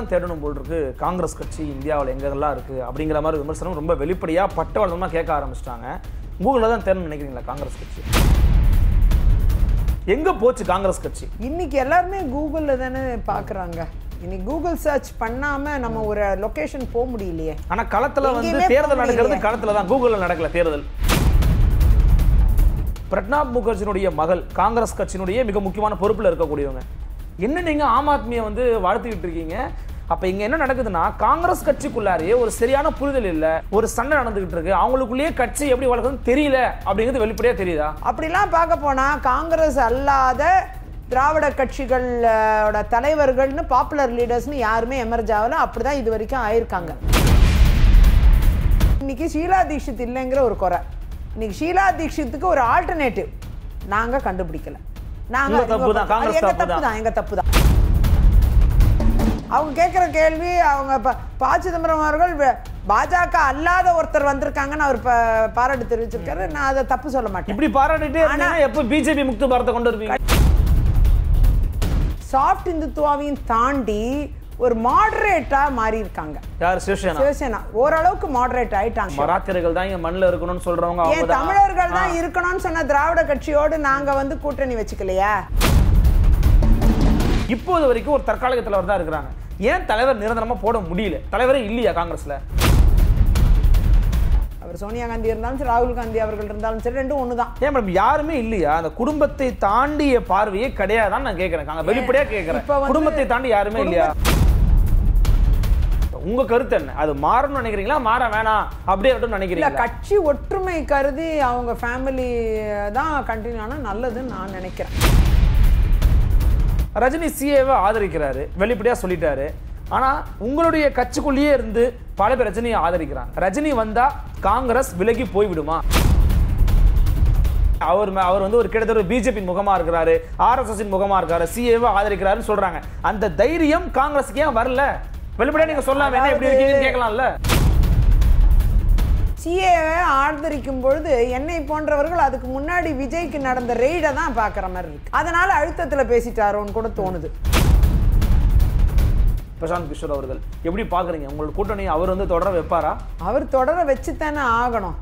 தான் தேடணும் போல் இருக்கு காங்கிரஸ் கட்சி இந்தியாவில் எங்கெல்லாம் இருக்கு அப்படிங்கிற மாதிரி விமர்சனம் ரொம்ப வெளிப்படையாக பட்டவளமாக கேட்க ஆரம்பிச்சிட்டாங்க கூகுளில் தான் தேடணும் நினைக்கிறீங்களா காங்கிரஸ் கட்சி எங்க போச்சு காங்கிரஸ் கட்சி இன்னைக்கு எல்லாருமே கூகுள்ல தானே பாக்குறாங்க இனி கூகுள் சர்ச் பண்ணாம நம்ம ஒரு லொகேஷன் போக முடியலையே ஆனா களத்துல வந்து தேர்தல் நடக்கிறது களத்துல தான் கூகுள்ல நடக்கல தேர்தல் பிரணாப் முகர்ஜினுடைய மகள் காங்கிரஸ் கட்சியினுடைய மிக முக்கியமான பொறுப்புல இருக்கக்கூடியவங்க என்ன நீங்க ஆம் ஆத்மியை வந்து வாழ்த்துக்கிட்டு இருக்கீங்க அப்ப இங்க என்ன நடக்குதுன்னா காங்கிரஸ் கட்சிக்குள்ளாரே ஒரு சரியான புரிதல் இல்ல ஒரு சண்டை நடந்துகிட்டு இருக்கு அவங்களுக்குள்ளேயே கட்சி எப்படி வளர்க்குதுன்னு தெரியல அப்படிங்கிறது வெளிப்படையா தெரியுதா அப்படிலாம் பார்க்க போனா காங்கிரஸ் அல்லாத திராவிட கட்சிகளோட தலைவர்கள்னு பாப்புலர் லீடர்ஸ்னு யாருமே எமர்ஜ் ஆகல அப்படிதான் இது வரைக்கும் ஆயிருக்காங்க இன்னைக்கு ஷீலா தீட்சித் இல்லைங்கிற ஒரு குறை இன்னைக்கு ஷீலா தீட்சித்துக்கு ஒரு ஆல்டர்னேட்டிவ் நாங்க கண்டுபிடிக்கல நாங்க தப்பு தான் எங்க தப்பு தான் அவங்க கேட்குற கேள்வி அவங்க ப பா சிதம்பரம் அவர்கள் பாஜக அல்லாத ஒருத்தர் வந்திருக்காங்கன்னு அவர் பாராட்டு தெரிவிச்சிருக்காரு நான் அதை தப்பு சொல்ல மாட்டேன் இப்படி பாராட்டிட்டு ஆனால் எப்போ பிஜேபி முக்தி பாரத்தை கொண்டு வருவீங்க சாஃப்ட் இந்துத்துவாவையும் தாண்டி ஒரு மாடரேட்டா மாறி இருக்காங்க யார் சிவசேனா சிவசேனா ஓரளவுக்கு மாடரேட் ஆயிட்டாங்க மராத்தியர்கள் தான் இங்க மண்ணில் இருக்கணும்னு சொல்றவங்க தமிழர்கள் தான் இருக்கணும்னு சொன்ன திராவிட கட்சியோடு நாங்க வந்து கூட்டணி வச்சுக்கலையா இப்போது வரைக்கும் ஒரு தற்காலிக தலைவர் தான் இருக்கிறாங்க ஏன் தலைவர் நிரந்தரமாக போட முடியல தலைவரே இல்லையா காங்கிரஸில் அவர் சோனியா காந்தி இருந்தாலும் சரி ராகுல் காந்தி அவர்கள் இருந்தாலும் சரி ரெண்டும் ஒன்று தான் ஏன் மேடம் யாருமே இல்லையா அந்த குடும்பத்தை தாண்டிய பார்வையே கிடையாது நான் கேட்குறேன் வெளிப்படையா வெளிப்படையாக கேட்குறேன் குடும்பத்தை தாண்டி யாருமே இல்லையா உங்க கருத்து என்ன அது மாறணும்னு நினைக்கிறீங்களா மாற வேணாம் அப்படியே நினைக்கிறீங்க கட்சி ஒற்றுமை கருதி அவங்க ஃபேமிலி தான் கண்டினியூ ஆனால் நல்லதுன்னு நான் நினைக்கிறேன் ரஜினி சிஏவை ஆதரிக்கிறாரு வெளிப்படையாக சொல்லிட்டாரு ஆனால் உங்களுடைய கட்சிக்குள்ளேயே இருந்து பல பேர் ரஜினியை ஆதரிக்கிறாங்க ரஜினி வந்தால் காங்கிரஸ் விலகி போய்விடுமா அவர் அவர் வந்து ஒரு கிட்டத்தட்ட பிஜேபி முகமா இருக்கிறாரு ஆர்எஸ்எஸ் முகமா இருக்காரு சிஏவை ஆதரிக்கிறாருன்னு சொல்றாங்க அந்த தைரியம் காங்கிரஸுக்கு ஏன் வரல வெளிப்படையா நீங்க சொல்லலாம் வேணா எப்படி இருக்கீங்கன்னு கேட்கலாம்ல சிஏவை ஆதரிக்கும் பொழுது என்னை போன்றவர்கள் அதுக்கு முன்னாடி விஜய்க்கு நடந்த ரெய்டை தான் பார்க்குற மாதிரி இருக்கு அதனால் அழுத்தத்தில் பேசிட்டாரோன்னு கூட தோணுது பிரசாந்த் கிஷோர் அவர்கள் எப்படி பார்க்குறீங்க உங்களோட கூட்டணி அவர் வந்து தொடர வைப்பாரா அவர் தொடர வச்சு தானே ஆகணும்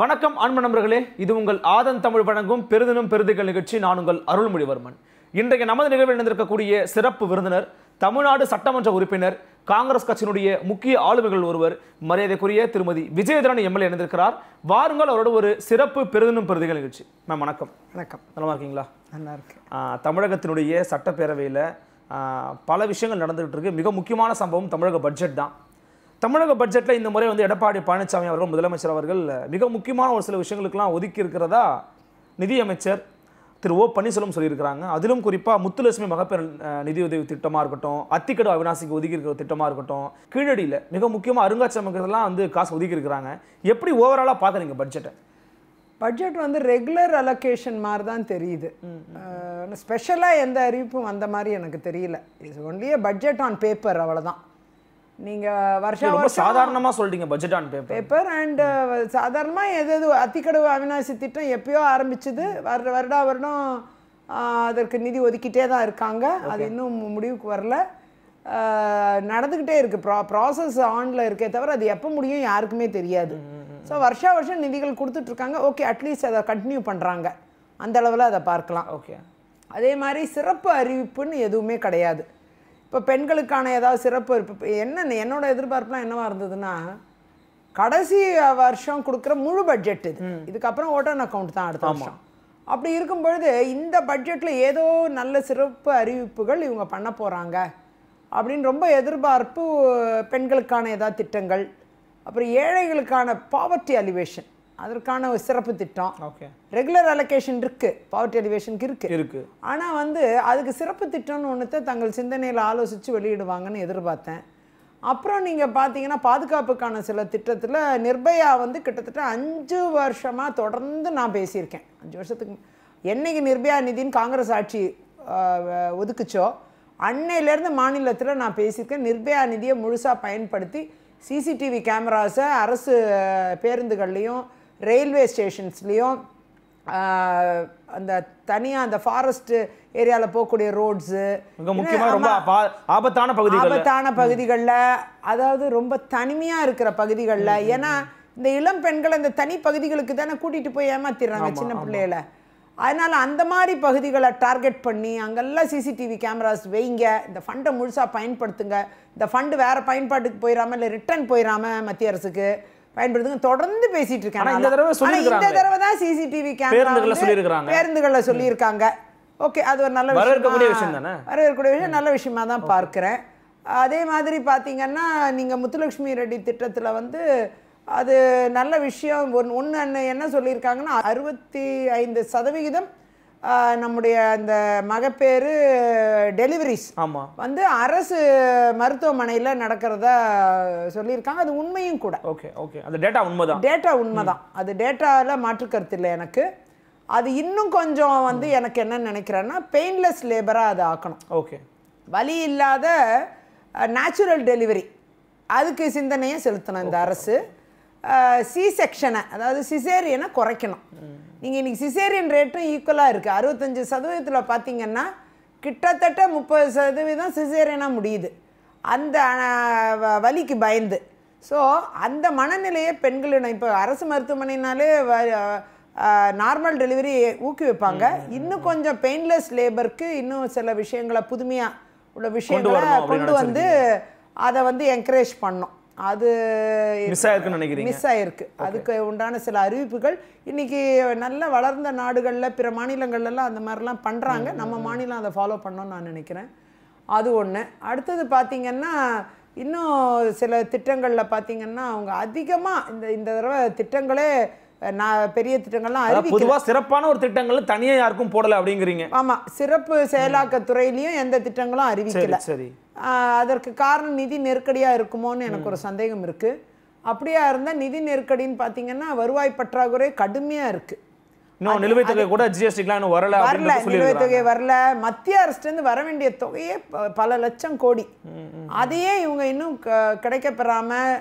வணக்கம் அன்பு நண்பர்களே இது உங்கள் ஆதன் தமிழ் வழங்கும் பெருதினும் பெருதுகள் நிகழ்ச்சி நான் உங்கள் அருள்மொழிவர்மன் இன்றைய நமது நிகழ்வில் நடந்திருக்கக்கூடிய சிறப்பு விருந்தினர் தமிழ்நாடு சட்டமன்ற உறுப்பினர் காங்கிரஸ் கட்சியினுடைய முக்கிய ஆளுமைகள் ஒருவர் மரியாதைக்குரிய திருமதி விஜயதரன் எம்எல்ஏ இணைந்திருக்கிறார் வாருங்கள் அவரோட ஒரு சிறப்பு பெருதினும் பெருதிகள் நிகழ்ச்சி மேம் வணக்கம் வணக்கம் நல்லா இருக்கீங்களா நல்லா இருக்கு தமிழகத்தினுடைய சட்டப்பேரவையில் பல விஷயங்கள் நடந்துகிட்டு இருக்கு மிக முக்கியமான சம்பவம் தமிழக பட்ஜெட் தான் தமிழக பட்ஜெட்டில் இந்த முறை வந்து எடப்பாடி பழனிசாமி அவர்கள் முதலமைச்சர் அவர்கள் மிக முக்கியமான ஒரு சில விஷயங்களுக்கெல்லாம் ஒதுக்கி இருக்கிறதா நிதியமைச்சர் திரு ஓ பன்னீர்செல்வம் சொல்லியிருக்கிறாங்க அதிலும் குறிப்பாக முத்துலட்சுமி மகப்பெரு நிதியுதவி திட்டமாக இருக்கட்டும் அத்திக்கடு அவினாசிக்கு ஒதுக்கி இருக்கிற திட்டமாக இருக்கட்டும் கீழடியில் மிக முக்கியமாக அருங்காட்சியகத்தெல்லாம் வந்து காசு ஒதுக்கி இருக்கிறாங்க எப்படி ஓவராலாக பார்க்குறீங்க பட்ஜெட்டை பட்ஜெட் வந்து ரெகுலர் அலோகேஷன் மாதிரி தான் தெரியுது ஸ்பெஷலாக எந்த அறிவிப்பும் வந்த மாதிரி எனக்கு தெரியல it's only budget on paper அவ்வளோதான் நீங்கள் வருஷம் ரொம்ப சாதாரணமாக சொல்லிட்டீங்க budget on paper paper and சாதாரணமாக எது எது அத்திக்கடவு அவினாசி திட்டம் எப்பயோ ஆரம்பிச்சது வருட வருடா வருடம் அதற்கு நிதி ஒதுக்கிட்டே தான் இருக்காங்க அது இன்னும் முடிவுக்கு வரல நடந்துக்கிட்டே இருக்குது ப்ரா ப்ராசஸ் ஆனில் இருக்கே தவிர அது எப்போ முடியும் யாருக்குமே தெரியாது ஸோ வருஷா வருஷம் நிதிகள் கொடுத்துட்ருக்காங்க ஓகே அட்லீஸ்ட் அதை கண்டினியூ பண்ணுறாங்க அந்த அளவில் அதை பார்க்கலாம் ஓகே அதே மாதிரி சிறப்பு அறிவிப்புன்னு எதுவுமே கிடையாது இப்போ பெண்களுக்கான ஏதாவது சிறப்பு இப்போ என்ன என்னோட எதிர்பார்ப்புலாம் என்னவா இருந்ததுன்னா கடைசி வருஷம் கொடுக்குற முழு பட்ஜெட் இது இதுக்கப்புறம் ஓட்டன் அக்கௌண்ட் தான் அடுத்த வருஷம் அப்படி இருக்கும் பொழுது இந்த பட்ஜெட்டில் ஏதோ நல்ல சிறப்பு அறிவிப்புகள் இவங்க பண்ண போகிறாங்க அப்படின்னு ரொம்ப எதிர்பார்ப்பு பெண்களுக்கான ஏதாவது திட்டங்கள் அப்புறம் ஏழைகளுக்கான பாவர்ட்டி அலிவேஷன் அதற்கான ஒரு சிறப்பு திட்டம் ஓகே ரெகுலர் அலோகேஷன் இருக்குது பவர்ட்டி எலிவேஷனுக்கு இருக்குது இருக்குது ஆனால் வந்து அதுக்கு சிறப்பு திட்டம்னு ஒன்றுத்தை தங்கள் சிந்தனையில் ஆலோசித்து வெளியிடுவாங்கன்னு எதிர்பார்த்தேன் அப்புறம் நீங்கள் பார்த்தீங்கன்னா பாதுகாப்புக்கான சில திட்டத்தில் நிர்பயா வந்து கிட்டத்தட்ட அஞ்சு வருஷமாக தொடர்ந்து நான் பேசியிருக்கேன் அஞ்சு வருஷத்துக்கு என்றைக்கு நிர்பயா நிதின்னு காங்கிரஸ் ஆட்சி ஒதுக்குச்சோ அன்னையிலேருந்து மாநிலத்தில் நான் பேசியிருக்கேன் நிர்பயா நிதியை முழுசாக பயன்படுத்தி சிசிடிவி கேமராஸை அரசு பேருந்துகள்லேயும் ரயில்வே ஸ்டேஷன்ஸ்லேயும் அந்த தனியாக அந்த ஃபாரஸ்ட்டு ஏரியாவில் போகக்கூடிய ரோட்ஸு ரொம்ப ஆபத்தான பகுதி ஆபத்தான பகுதிகளில் அதாவது ரொம்ப தனிமையாக இருக்கிற பகுதிகளில் ஏன்னா இந்த இளம் பெண்களை இந்த தனி பகுதிகளுக்கு தானே கூட்டிகிட்டு போய் ஏமாத்திடுறாங்க சின்ன பிள்ளைகளை அதனால் அந்த மாதிரி பகுதிகளை டார்கெட் பண்ணி அங்கெல்லாம் சிசிடிவி கேமராஸ் வைங்க இந்த ஃபண்டை முழுசாக பயன்படுத்துங்க இந்த ஃபண்டு வேறு பயன்பாட்டுக்கு போயிடாமல் இல்லை ரிட்டர்ன் போயிடாமல் மத்திய அரசுக்கு பயன்படுத்துங்க தொடர்ந்து பேசிட்டு இருக்காங்க இந்த தடவை இந்த தடவை தான் சிசிடிவி கேமரா சொல்லியிருக்காங்க பேருந்துகள்ல சொல்லியிருக்காங்க ஓகே அது ஒரு நல்ல வரவேற்கக்கூடிய விஷயம் தானே வரவேற்கக்கூடிய விஷயம் நல்ல விஷயமா தான் பார்க்குறேன் அதே மாதிரி பார்த்தீங்கன்னா நீங்கள் முத்துலட்சுமி ரெட்டி திட்டத்தில் வந்து அது நல்ல விஷயம் ஒன்று ஒன்று என்ன சொல்லியிருக்காங்கன்னா அறுபத்தி ஐந்து சதவிகிதம் நம்முடைய அந்த மகப்பேறு டெலிவரிஸ் ஆமாம் வந்து அரசு மருத்துவமனையில் நடக்கிறதா சொல்லியிருக்காங்க அது உண்மையும் கூட ஓகே ஓகே அந்த டேட்டா உண்மைதான் டேட்டா உண்மைதான் அது டேட்டாவில் மாற்றுக்கருத்து இல்லை எனக்கு அது இன்னும் கொஞ்சம் வந்து எனக்கு என்ன நினைக்கிறேன்னா பெயின்லெஸ் லேபராக அதை ஆக்கணும் ஓகே வலி இல்லாத நேச்சுரல் டெலிவரி அதுக்கு சிந்தனையை செலுத்தணும் இந்த அரசு சி செக்ஷனை அதாவது சிசேரியனை குறைக்கணும் இங்கே இன்றைக்கி சிசேரியன் ரேட்டும் ஈக்குவலாக இருக்குது அறுபத்தஞ்சி சதவீதத்தில் பார்த்தீங்கன்னா கிட்டத்தட்ட முப்பது சதவீதம் சிசேரியனாக முடியுது அந்த வலிக்கு பயந்து ஸோ அந்த மனநிலையை பெண்களிடம் இப்போ அரசு மருத்துவமனைனாலே நார்மல் டெலிவரி ஊக்குவிப்பாங்க இன்னும் கொஞ்சம் பெயின்லெஸ் லேபருக்கு இன்னும் சில விஷயங்களை புதுமையாக உள்ள விஷயங்களை கொண்டு வந்து அதை வந்து என்கரேஜ் பண்ணோம் அது மிஸ் ஆயிருக்குன்னு நினைக்கிறீங்க மிஸ் ஆயிருக்கு அதுக்கு உண்டான சில அறிவிப்புகள் இன்னைக்கு நல்ல வளர்ந்த நாடுகளில் பிற மாநிலங்கள்லாம் அந்த மாதிரிலாம் பண்ணுறாங்க நம்ம மாநிலம் அதை ஃபாலோ பண்ணோன்னு நான் நினைக்கிறேன் அது ஒன்று அடுத்தது பார்த்திங்கன்னா இன்னும் சில திட்டங்களில் பார்த்திங்கன்னா அவங்க அதிகமாக இந்த இந்த தடவை திட்டங்களே நான் பெரிய திட்டங்கள்லாம் பொதுவாக சிறப்பான ஒரு திட்டங்கள் தனியாக யாருக்கும் போடலை அப்படிங்கிறீங்க ஆமாம் சிறப்பு செயலாக்கத்துறையிலையும் எந்த திட்டங்களும் அறிவிக்கல சரி அதற்கு காரணம் நிதி நெருக்கடியாக இருக்குமோன்னு எனக்கு ஒரு சந்தேகம் இருக்குது அப்படியா இருந்தால் நிதி நெருக்கடின்னு பார்த்தீங்கன்னா வருவாய் பற்றாக்குறை கடுமையாக இருக்குது இன்னும் நிலுவைத் தொகை கூட ஜிஎஸ்டிக்கெலாம் வரல வரல நிலுவைத் தொகை வரல மத்திய அரசுலேருந்து வர வேண்டிய தொகையே பல லட்சம் கோடி அதையே இவங்க இன்னும் கிடைக்கப்பெறாமல்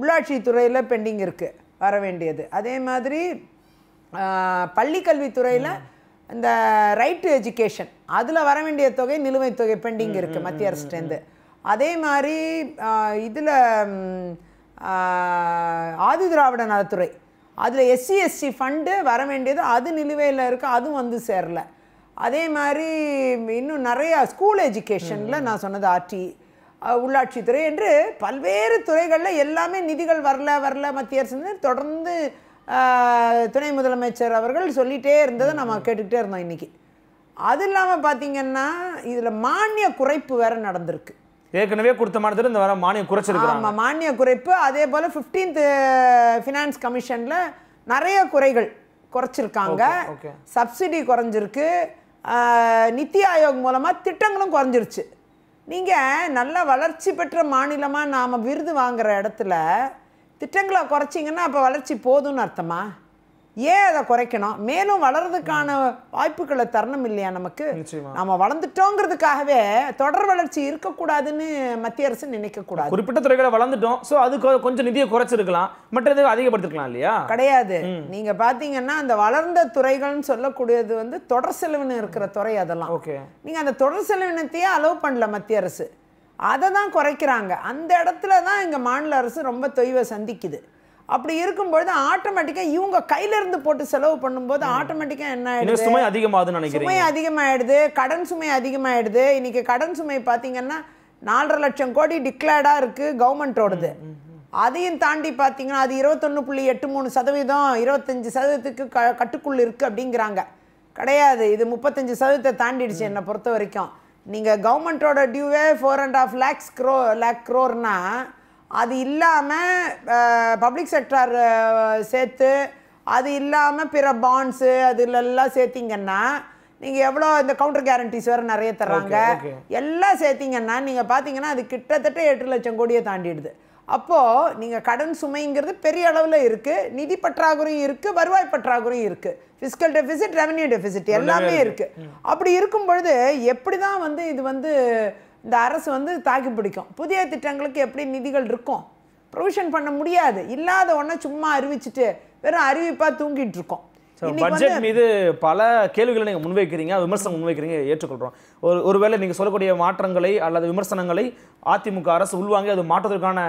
உள்ளாட்சித்துறையில் பெண்டிங் இருக்குது வர வேண்டியது அதே மாதிரி பள்ளி கல்வித்துறையில் இந்த ரைட் டு எஜுகேஷன் அதில் வர வேண்டிய தொகை நிலுவைத் தொகை பெண்டிங் இருக்குது மத்திய அரசுலேருந்து அதே மாதிரி இதில் ஆதி திராவிட நலத்துறை அதில் எஸ்சி எஸ்சி ஃபண்டு வர வேண்டியது அது நிலுவையில் இருக்குது அதுவும் வந்து சேரலை அதே மாதிரி இன்னும் நிறையா ஸ்கூல் எஜுகேஷனில் நான் சொன்னது ஆர்டி உள்ளாட்சித்துறை என்று பல்வேறு துறைகளில் எல்லாமே நிதிகள் வரல வரல மத்திய அரசு தொடர்ந்து துணை முதலமைச்சர் அவர்கள் சொல்லிகிட்டே இருந்ததை நம்ம கேட்டுக்கிட்டே இருந்தோம் இன்றைக்கி அது இல்லாமல் பார்த்திங்கன்னா இதில் மானிய குறைப்பு வேறு நடந்திருக்கு ஏற்கனவே கொடுத்த மாதிரி இந்த வர மானியம் குறைச்சிருக்காங்க ஆமாம் மானிய குறைப்பு அதே போல் ஃபிஃப்டீன்த்து ஃபினான்ஸ் கமிஷனில் நிறைய குறைகள் குறைச்சிருக்காங்க சப்சிடி குறைஞ்சிருக்கு நித்தி ஆயோக் மூலமாக திட்டங்களும் குறைஞ்சிருச்சு நீங்கள் நல்ல வளர்ச்சி பெற்ற மாநிலமாக நாம் விருது வாங்குகிற இடத்துல திட்டங்களை குறைச்சிங்கன்னா அப்போ வளர்ச்சி போதும்னு அர்த்தமா ஏன் அதை குறைக்கணும் மேலும் வளர்றதுக்கான வாய்ப்புகளை தரணும் இல்லையா நமக்கு நம்ம வளர்ந்துட்டோங்கிறதுக்காகவே தொடர் வளர்ச்சி இருக்கக்கூடாதுன்னு மத்திய அரசு நினைக்கக்கூடாது குறிப்பிட்ட துறைகளை வளர்ந்துட்டோம் ஸோ அதுக்கு கொஞ்சம் நிதியை குறைச்சிருக்கலாம் மற்றது அதிகப்படுத்திருக்கலாம் இல்லையா கிடையாது நீங்க பாத்தீங்கன்னா அந்த வளர்ந்த துறைகள்னு சொல்லக்கூடியது வந்து தொடர் செலவினம் இருக்கிற துறை அதெல்லாம் ஓகே நீங்க அந்த தொடர் செலவினத்தையே அலோவ் பண்ணல மத்திய அரசு அதை தான் குறைக்கிறாங்க அந்த இடத்துல தான் எங்கள் மாநில அரசு ரொம்ப தொய்வை சந்திக்குது அப்படி இருக்கும்பொழுது ஆட்டோமேட்டிக்காக இவங்க கையில இருந்து போட்டு செலவு பண்ணும்போது ஆட்டோமேட்டிக்காக என்ன ஆயிடுது சுமை அதிகமாகுது நினைக்கிறேன் சுமை அதிகமாகிடுது கடன் சுமை அதிகமாகிடுது இன்னைக்கு கடன் சுமை பார்த்தீங்கன்னா நாலரை லட்சம் கோடி டிக்ளேர்டாக இருக்குது கவர்மெண்ட்டோடது அதையும் தாண்டி பார்த்தீங்கன்னா அது இருபத்தொன்று புள்ளி எட்டு மூணு சதவீதம் இருபத்தஞ்சி சதவீதத்துக்கு க கட்டுக்குள் இருக்குது அப்படிங்கிறாங்க கிடையாது இது முப்பத்தஞ்சு சதவீதத்தை தாண்டிடுச்சு என்னை பொறுத்த வரைக்கும் நீங்கள் கவர்மெண்ட்டோட டியூவே four and half lakhs crore lakh க்ரோர்னால் அது இல்லாமல் பப்ளிக் செக்டார் சேர்த்து அது இல்லாமல் பிற பாண்ட்ஸு அதுலெல்லாம் சேர்த்திங்கன்னா நீங்கள் எவ்வளோ இந்த கவுண்டர் கேரண்டிஸ் வேறு நிறைய தர்றாங்க எல்லாம் சேர்த்திங்கன்னா நீங்கள் பார்த்தீங்கன்னா அது கிட்டத்தட்ட எட்டு லட்சம் கோடியை தாண்டிடுது அப்போது நீங்கள் கடன் சுமைங்கிறது பெரிய அளவில் இருக்குது நிதி பற்றாக்குறையும் இருக்குது வருவாய் பற்றாக்குறையும் இருக்குது ஃபிஸிக்கல் டெஃபிசிட் ரெவன்யூ டெஃபிசிட் எல்லாமே இருக்குது அப்படி இருக்கும் பொழுது எப்படி தான் வந்து இது வந்து இந்த அரசு வந்து தாக்கி பிடிக்கும் புதிய திட்டங்களுக்கு எப்படி நிதிகள் இருக்கும் ப்ரொவிஷன் பண்ண முடியாது இல்லாத ஒன்றை சும்மா அறிவிச்சுட்டு வெறும் அறிவிப்பாக தூங்கிட்டு இருக்கோம் பட்ஜெட் மீது பல கேள்விகளை நீங்கள் முன்வைக்கிறீங்க விமர்சனம் முன்வைக்கிறீங்க ஏற்றுக்கொள்கிறோம் ஒரு ஒருவேளை நீங்கள் சொல்லக்கூடிய மாற்றங்களை அல்லது விமர்சனங்களை அதிமுக அரசு உள்வாங்கி அது மாற்றத்திற்கான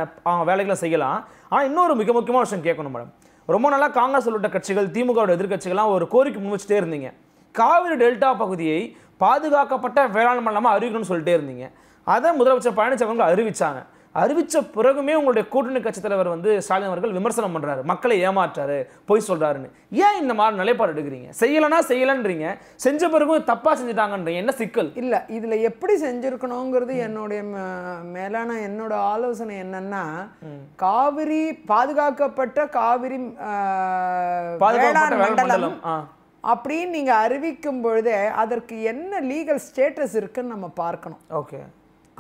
வேலைகளை செய்யலாம் ஆனால் இன்னொரு மிக முக்கியமான விஷயம் கேட்கணும் மேடம் ரொம்ப நாளாக காங்கிரஸ் உள்ளிட்ட கட்சிகள் திமுகவோட எதிர்கட்சிகள்லாம் ஒரு கோரிக்கை முன் வச்சுட்டே இருந்தீங்க காவிரி டெல்டா பகுதியை பாதுகாக்கப்பட்ட வேளாண் மண்டலமாக அறிவிக்கணும்னு சொல்லிட்டே இருந்தீங்க அதை முதலமைச்சர் பழனிசாமி அவங்க அறிவித்தாங்க அறிவித்த பிறகுமே உங்களுடைய கூட்டணி கட்சித் தலைவர் வந்து ஸ்டாலின் அவர்கள் விமர்சனம் பண்ணுறாரு மக்களை ஏமாற்றாரு பொய் சொல்கிறாருன்னு ஏன் இந்த மாதிரி நிலைப்பாடு எடுக்கிறீங்க செய்யலைன்னா செய்யலைன்றீங்க செஞ்ச பிறகும் தப்பாக செஞ்சுட்டாங்கன்றீங்க என்ன சிக்கல் இல்லை இதில் எப்படி செஞ்சுருக்கணுங்கிறது என்னுடைய மேலான என்னோட ஆலோசனை என்னன்னா காவிரி பாதுகாக்கப்பட்ட காவிரி மண்டலம் அப்படின்னு நீங்கள் அறிவிக்கும் பொழுதே அதற்கு என்ன லீகல் ஸ்டேட்டஸ் இருக்குன்னு நம்ம பார்க்கணும் ஓகே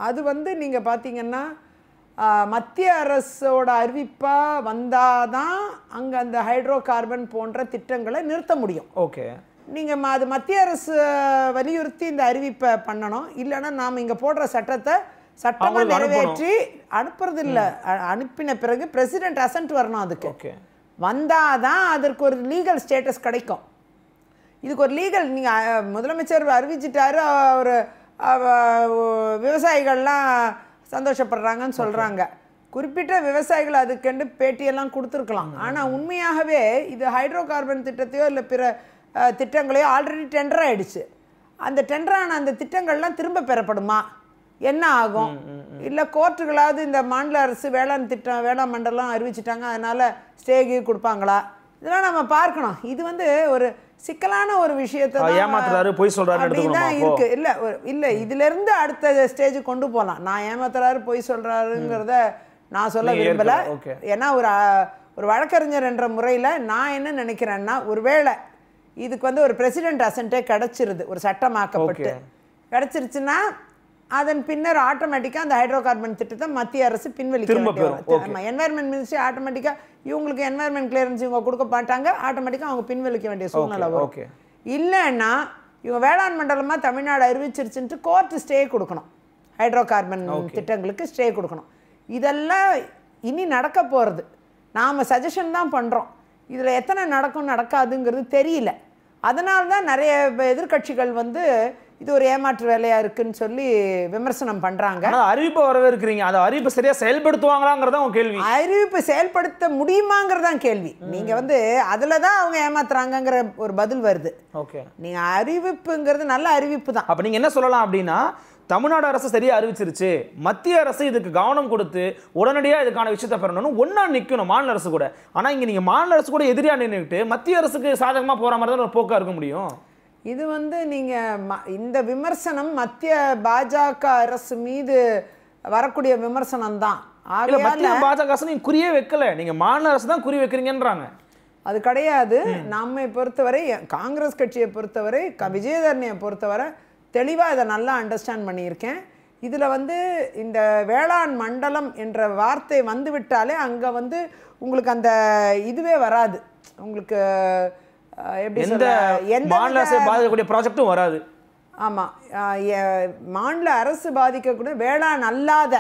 அது வந்து நீங்கள் பார்த்தீங்கன்னா மத்திய அரசோட அறிவிப்பாக வந்தால் தான் அங்கே அந்த ஹைட்ரோ கார்பன் போன்ற திட்டங்களை நிறுத்த முடியும் ஓகே நீங்கள் அது மத்திய அரசு வலியுறுத்தி இந்த அறிவிப்பை பண்ணணும் இல்லைன்னா நாம் இங்கே போடுற சட்டத்தை சட்டமாக நிறைவேற்றி அனுப்புறது இல்லை அனுப்பின பிறகு பிரசிடென்ட் அசன்ட் வரணும் அதுக்கு வந்தால் தான் அதற்கு ஒரு லீகல் ஸ்டேட்டஸ் கிடைக்கும் இதுக்கு ஒரு லீகல் நீங்கள் முதலமைச்சர் அறிவிச்சிட்டாரு அவர் விவசாயிகள்லாம் சந்தோஷப்படுறாங்கன்னு சொல்கிறாங்க குறிப்பிட்ட விவசாயிகள் அதுக்கெண்டு பேட்டியெல்லாம் கொடுத்துருக்கலாம் ஆனால் உண்மையாகவே இது ஹைட்ரோ கார்பன் திட்டத்தையோ இல்லை பிற திட்டங்களையோ ஆல்ரெடி டெண்டர் ஆகிடுச்சு அந்த டெண்டரான அந்த திட்டங்கள்லாம் திரும்ப பெறப்படுமா என்ன ஆகும் இல்லை கோர்ட்டுகளாவது இந்த மாநில அரசு வேளாண் திட்டம் வேளாண் மண்டலம் அறிவிச்சிட்டாங்க அதனால் ஸ்டேகி கொடுப்பாங்களா இதெல்லாம் நம்ம பார்க்கணும் இது வந்து ஒரு சிக்கலான ஒரு விஷயத்தை ஏமாத்துறாரு பொய் சொல்றாரு அப்படின்னா இருக்கு இல்ல இல்ல இதுல இருந்து அடுத்த ஸ்டேஜ் கொண்டு போகலாம் நான் ஏமாத்துறாரு பொய் சொல்றாருங்கிறத நான் சொல்ல விரும்பல ஏன்னா ஒரு ஒரு வழக்கறிஞர் என்ற முறையில் நான் என்ன நினைக்கிறேன்னா ஒருவேளை இதுக்கு வந்து ஒரு பிரசிடென்ட் அசன்ட்டே கிடச்சிருது ஒரு சட்டமாக்கப்பட்டு கிடச்சிருச்சுன்னா அதன் பின்னர் ஆட்டோமேட்டிக்காக அந்த ஹைட்ரோ கார்பன் திட்டத்தை மத்திய அரசு பின்வலிக்க என்வாயர்மெண்ட் மினிஸ்ட்ரி ஆட்டோமேட்டிக்காக இவங்களுக்கு என்வாயர்மெண்ட் கிளியரன்ஸ் இவங்க கொடுக்க மாட்டாங்க ஆட்டோமேட்டிக்காக அவங்க பின்வலிக்க வேண்டிய சூழ்நிலை ஓகே இல்லைன்னா இவங்க வேளாண் மண்டலமாக தமிழ்நாடு அறிவிச்சிருச்சுன்ட்டு கோர்ட்டு ஸ்டே கொடுக்கணும் ஹைட்ரோ கார்பன் திட்டங்களுக்கு ஸ்டே கொடுக்கணும் இதெல்லாம் இனி நடக்க போகிறது நாம் சஜஷன் தான் பண்ணுறோம் இதில் எத்தனை நடக்கும் நடக்காதுங்கிறது தெரியல அதனால தான் நிறைய எதிர்கட்சிகள் வந்து இது ஒரு ஏமாற்று வேலையாக இருக்குன்னு சொல்லி விமர்சனம் பண்ணுறாங்க அறிவிப்பை இருக்கிறீங்க அதை அறிவிப்பை சரியாக செயல்படுத்துவாங்களாங்கிறதா உங்க கேள்வி அறிவிப்பை செயல்படுத்த முடியுமாங்கிறதான் கேள்வி நீங்கள் வந்து அதில் தான் அவங்க ஏமாத்துறாங்கிற ஒரு பதில் வருது ஓகே நீங்கள் அறிவிப்புங்கிறது நல்ல அறிவிப்பு தான் அப்போ நீங்கள் என்ன சொல்லலாம் அப்படின்னா தமிழ்நாடு அரசு சரியாக அறிவிச்சிருச்சு மத்திய அரசு இதுக்கு கவனம் கொடுத்து உடனடியாக இதுக்கான விஷயத்தை பெறணும்னு ஒன்றா நிற்கணும் மாநில அரசு கூட ஆனால் இங்கே நீங்கள் மாநில அரசு கூட எதிரியாக நின்றுட்டு மத்திய அரசுக்கு சாதகமாக போகிற மாதிரி தான் ஒரு போக்காக இருக்க முடியும் இது வந்து நீங்கள் ம இந்த விமர்சனம் மத்திய பாஜக அரசு மீது வரக்கூடிய விமர்சனம் தான் பாஜக அரசு நீங்கள் குறியே வைக்கல நீங்கள் மாநில அரசு தான் குறி வைக்கிறீங்கன்றாங்க அது கிடையாது நம்மை பொறுத்தவரை காங்கிரஸ் கட்சியை பொறுத்தவரை க விஜயதரணியை பொறுத்தவரை தெளிவாக இதை நல்லா அண்டர்ஸ்டாண்ட் பண்ணியிருக்கேன் இதில் வந்து இந்த வேளாண் மண்டலம் என்ற வார்த்தை வந்து விட்டாலே அங்கே வந்து உங்களுக்கு அந்த இதுவே வராது உங்களுக்கு எந்த மாநில அரசு பாதிக்கக்கூடிய ப்ராஜெக்டும் வராது ஆமாம் மாநில அரசு பாதிக்கக்கூடிய வேளாண் அல்லாத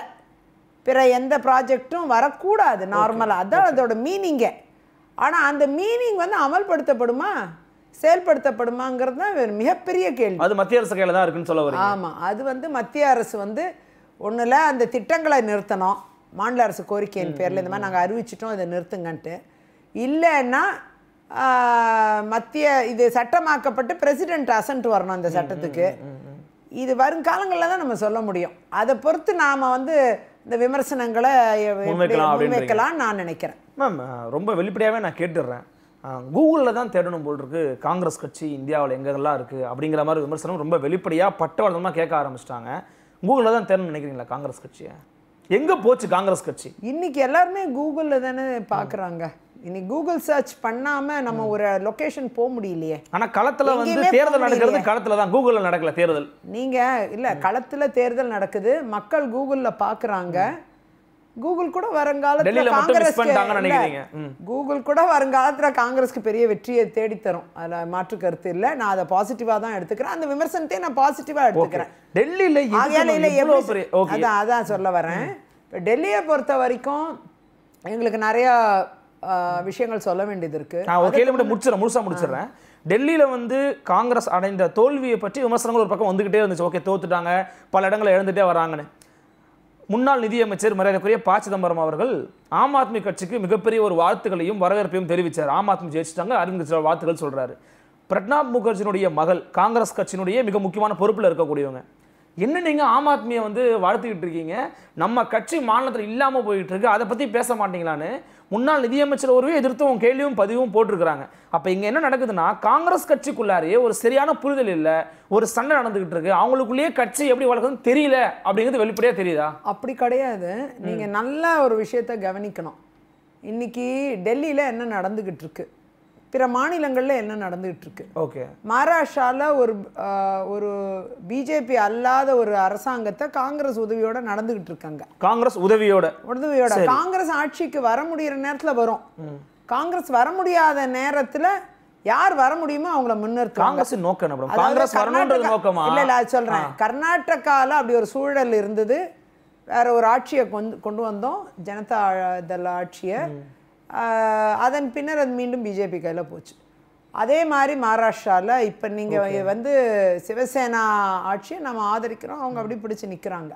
பிற எந்த ப்ராஜெக்டும் வரக்கூடாது நார்மலாக அதான் அதோட மீனிங்கே ஆனால் அந்த மீனிங் வந்து அமல்படுத்தப்படுமா செயல்படுத்தப்படுமாங்கிறது தான் மிகப்பெரிய கேள்வி அது மத்திய அரசு கையில் தான் இருக்குன்னு சொல்ல ஆமாம் அது வந்து மத்திய அரசு வந்து ஒன்றில் அந்த திட்டங்களை நிறுத்தணும் மாநில அரசு கோரிக்கையின் பேரில் இந்த மாதிரி நாங்கள் அறிவிச்சிட்டோம் இதை நிறுத்துங்கன்ட்டு இல்லைன்னா மத்திய இது சட்டமாக்கப்பட்டு பிரசிடென்ட் அசன்ட் வரணும் அந்த சட்டத்துக்கு இது வருங்காலங்களில் தான் நம்ம சொல்ல முடியும் அதை பொறுத்து நாம் வந்து இந்த விமர்சனங்களை வைக்கலாம் நான் நினைக்கிறேன் மேம் ரொம்ப வெளிப்படையாகவே நான் கேட்டுடுறேன் கூகுளில் தான் தேடணும் போல் இருக்கு காங்கிரஸ் கட்சி இந்தியாவில் எங்கெல்லாம் இருக்குது அப்படிங்கிற மாதிரி விமர்சனம் ரொம்ப வெளிப்படையாக பட்டவாளமாக கேட்க ஆரம்பிச்சிட்டாங்க கூகுளில் தான் தேடணும் நினைக்கிறீங்களா காங்கிரஸ் கட்சியை எங்கே போச்சு காங்கிரஸ் கட்சி இன்னைக்கு எல்லாருமே கூகுளில் தானே பார்க்குறாங்க இனி கூகுள் சர்ச் பண்ணாம நம்ம ஒரு லொகேஷன் போக முடியலையே ஆனா களத்துல வந்து தேர்தல் நடக்கிறது களத்துல தான் கூகுள்ல நடக்கல தேர்தல் நீங்க இல்ல களத்துல தேர்தல் நடக்குது மக்கள் கூகுள்ல பாக்குறாங்க கூகுள் கூட வருங்காலத்துல காங்கிரஸ் கூகுள் கூட வருங்காலத்துல காங்கிரஸ்க்கு பெரிய வெற்றியை தேடித்தரும் அதுல மாற்று கருத்து இல்ல நான் அதை பாசிட்டிவா தான் எடுத்துக்கிறேன் அந்த விமர்சனத்தையும் நான் பாசிட்டிவா எடுத்துக்கிறேன் டெல்லியில அதான் அதான் சொல்ல வரேன் இப்போ டெல்லியை பொறுத்த வரைக்கும் எங்களுக்கு நிறையா விஷயங்கள் சொல்ல வேண்டியது இருக்கு நான் ஒரு கேள்வி முடிச்சிடறேன் முழுசா முடிச்சிடறேன் டெல்லியில் வந்து காங்கிரஸ் அடைந்த தோல்வியை பற்றி விமர்சனங்கள் ஒரு பக்கம் வந்துக்கிட்டே இருந்துச்சு ஓகே தோத்துட்டாங்க பல இடங்களை இழந்துட்டே வராங்கன்னு முன்னாள் நிதியமைச்சர் மரியாதைக்குரிய ப சிதம்பரம் அவர்கள் ஆம் ஆத்மி கட்சிக்கு மிகப்பெரிய ஒரு வாழ்த்துக்களையும் வரவேற்பையும் தெரிவித்தார் ஆம் ஆத்மி ஜெயிச்சிட்டாங்க அரவிந்த் கெஜ்ரிவால் வாழ்த்துக்கள் சொல்கிறாரு பிரணாப் முகர்ஜினுடைய மகள் காங்கிரஸ் கட்சியினுடைய மிக முக்கியமான பொறுப்பில் இருக்கக்கூடியவங்க என்ன நீங்கள் ஆம் ஆத்மியை வந்து வாழ்த்துக்கிட்டு இருக்கீங்க நம்ம கட்சி மாநிலத்தில் இல்லாமல் போயிட்டு இருக்கு அதை பற்றி பேச மாட்டீங்களான்னு முன்னாள் நிதியமைச்சர் ஒருவே எதிர்த்தவும் கேள்வியும் பதிவும் போட்டிருக்கிறாங்க அப்போ இங்கே என்ன நடக்குதுன்னா காங்கிரஸ் கட்சிக்குள்ளாரே ஒரு சரியான புரிதல் இல்லை ஒரு சண்டை நடந்துகிட்டு இருக்கு அவங்களுக்குள்ளேயே கட்சி எப்படி வளர்க்குதுன்னு தெரியல அப்படிங்கிறது வெளிப்படையாக தெரியுதா அப்படி கிடையாது நீங்கள் நல்ல ஒரு விஷயத்த கவனிக்கணும் இன்னைக்கு டெல்லியில் என்ன நடந்துகிட்டு இருக்கு பிற மாநிலங்களில் என்ன இருக்கு ஓகே மகாராஷ்டிராவில் ஒரு ஒரு பிஜேபி அல்லாத ஒரு அரசாங்கத்தை காங்கிரஸ் உதவியோட நடந்துகிட்டு இருக்காங்க காங்கிரஸ் உதவியோட உதவியோட காங்கிரஸ் ஆட்சிக்கு வர முடிகிற நேரத்தில் வரும் காங்கிரஸ் வர முடியாத நேரத்தில் யார் வர முடியுமோ அவங்கள முன்னிறுத்து காங்கிரஸ் நோக்கம் காங்கிரஸ் வரணுன்றது நோக்கமா இல்லை இல்லை கர்நாடகாவில் அப்படி ஒரு சூழல் இருந்தது வேற ஒரு ஆட்சியை கொண்டு வந்தோம் ஜனதா தள ஆட்சியை அதன் பின்னர் அது மீண்டும் பிஜேபி கையில் போச்சு அதே மாதிரி மகாராஷ்டிராவில் இப்போ நீங்கள் வந்து சிவசேனா ஆட்சியை நம்ம ஆதரிக்கிறோம் அவங்க அப்படி பிடிச்சி நிற்கிறாங்க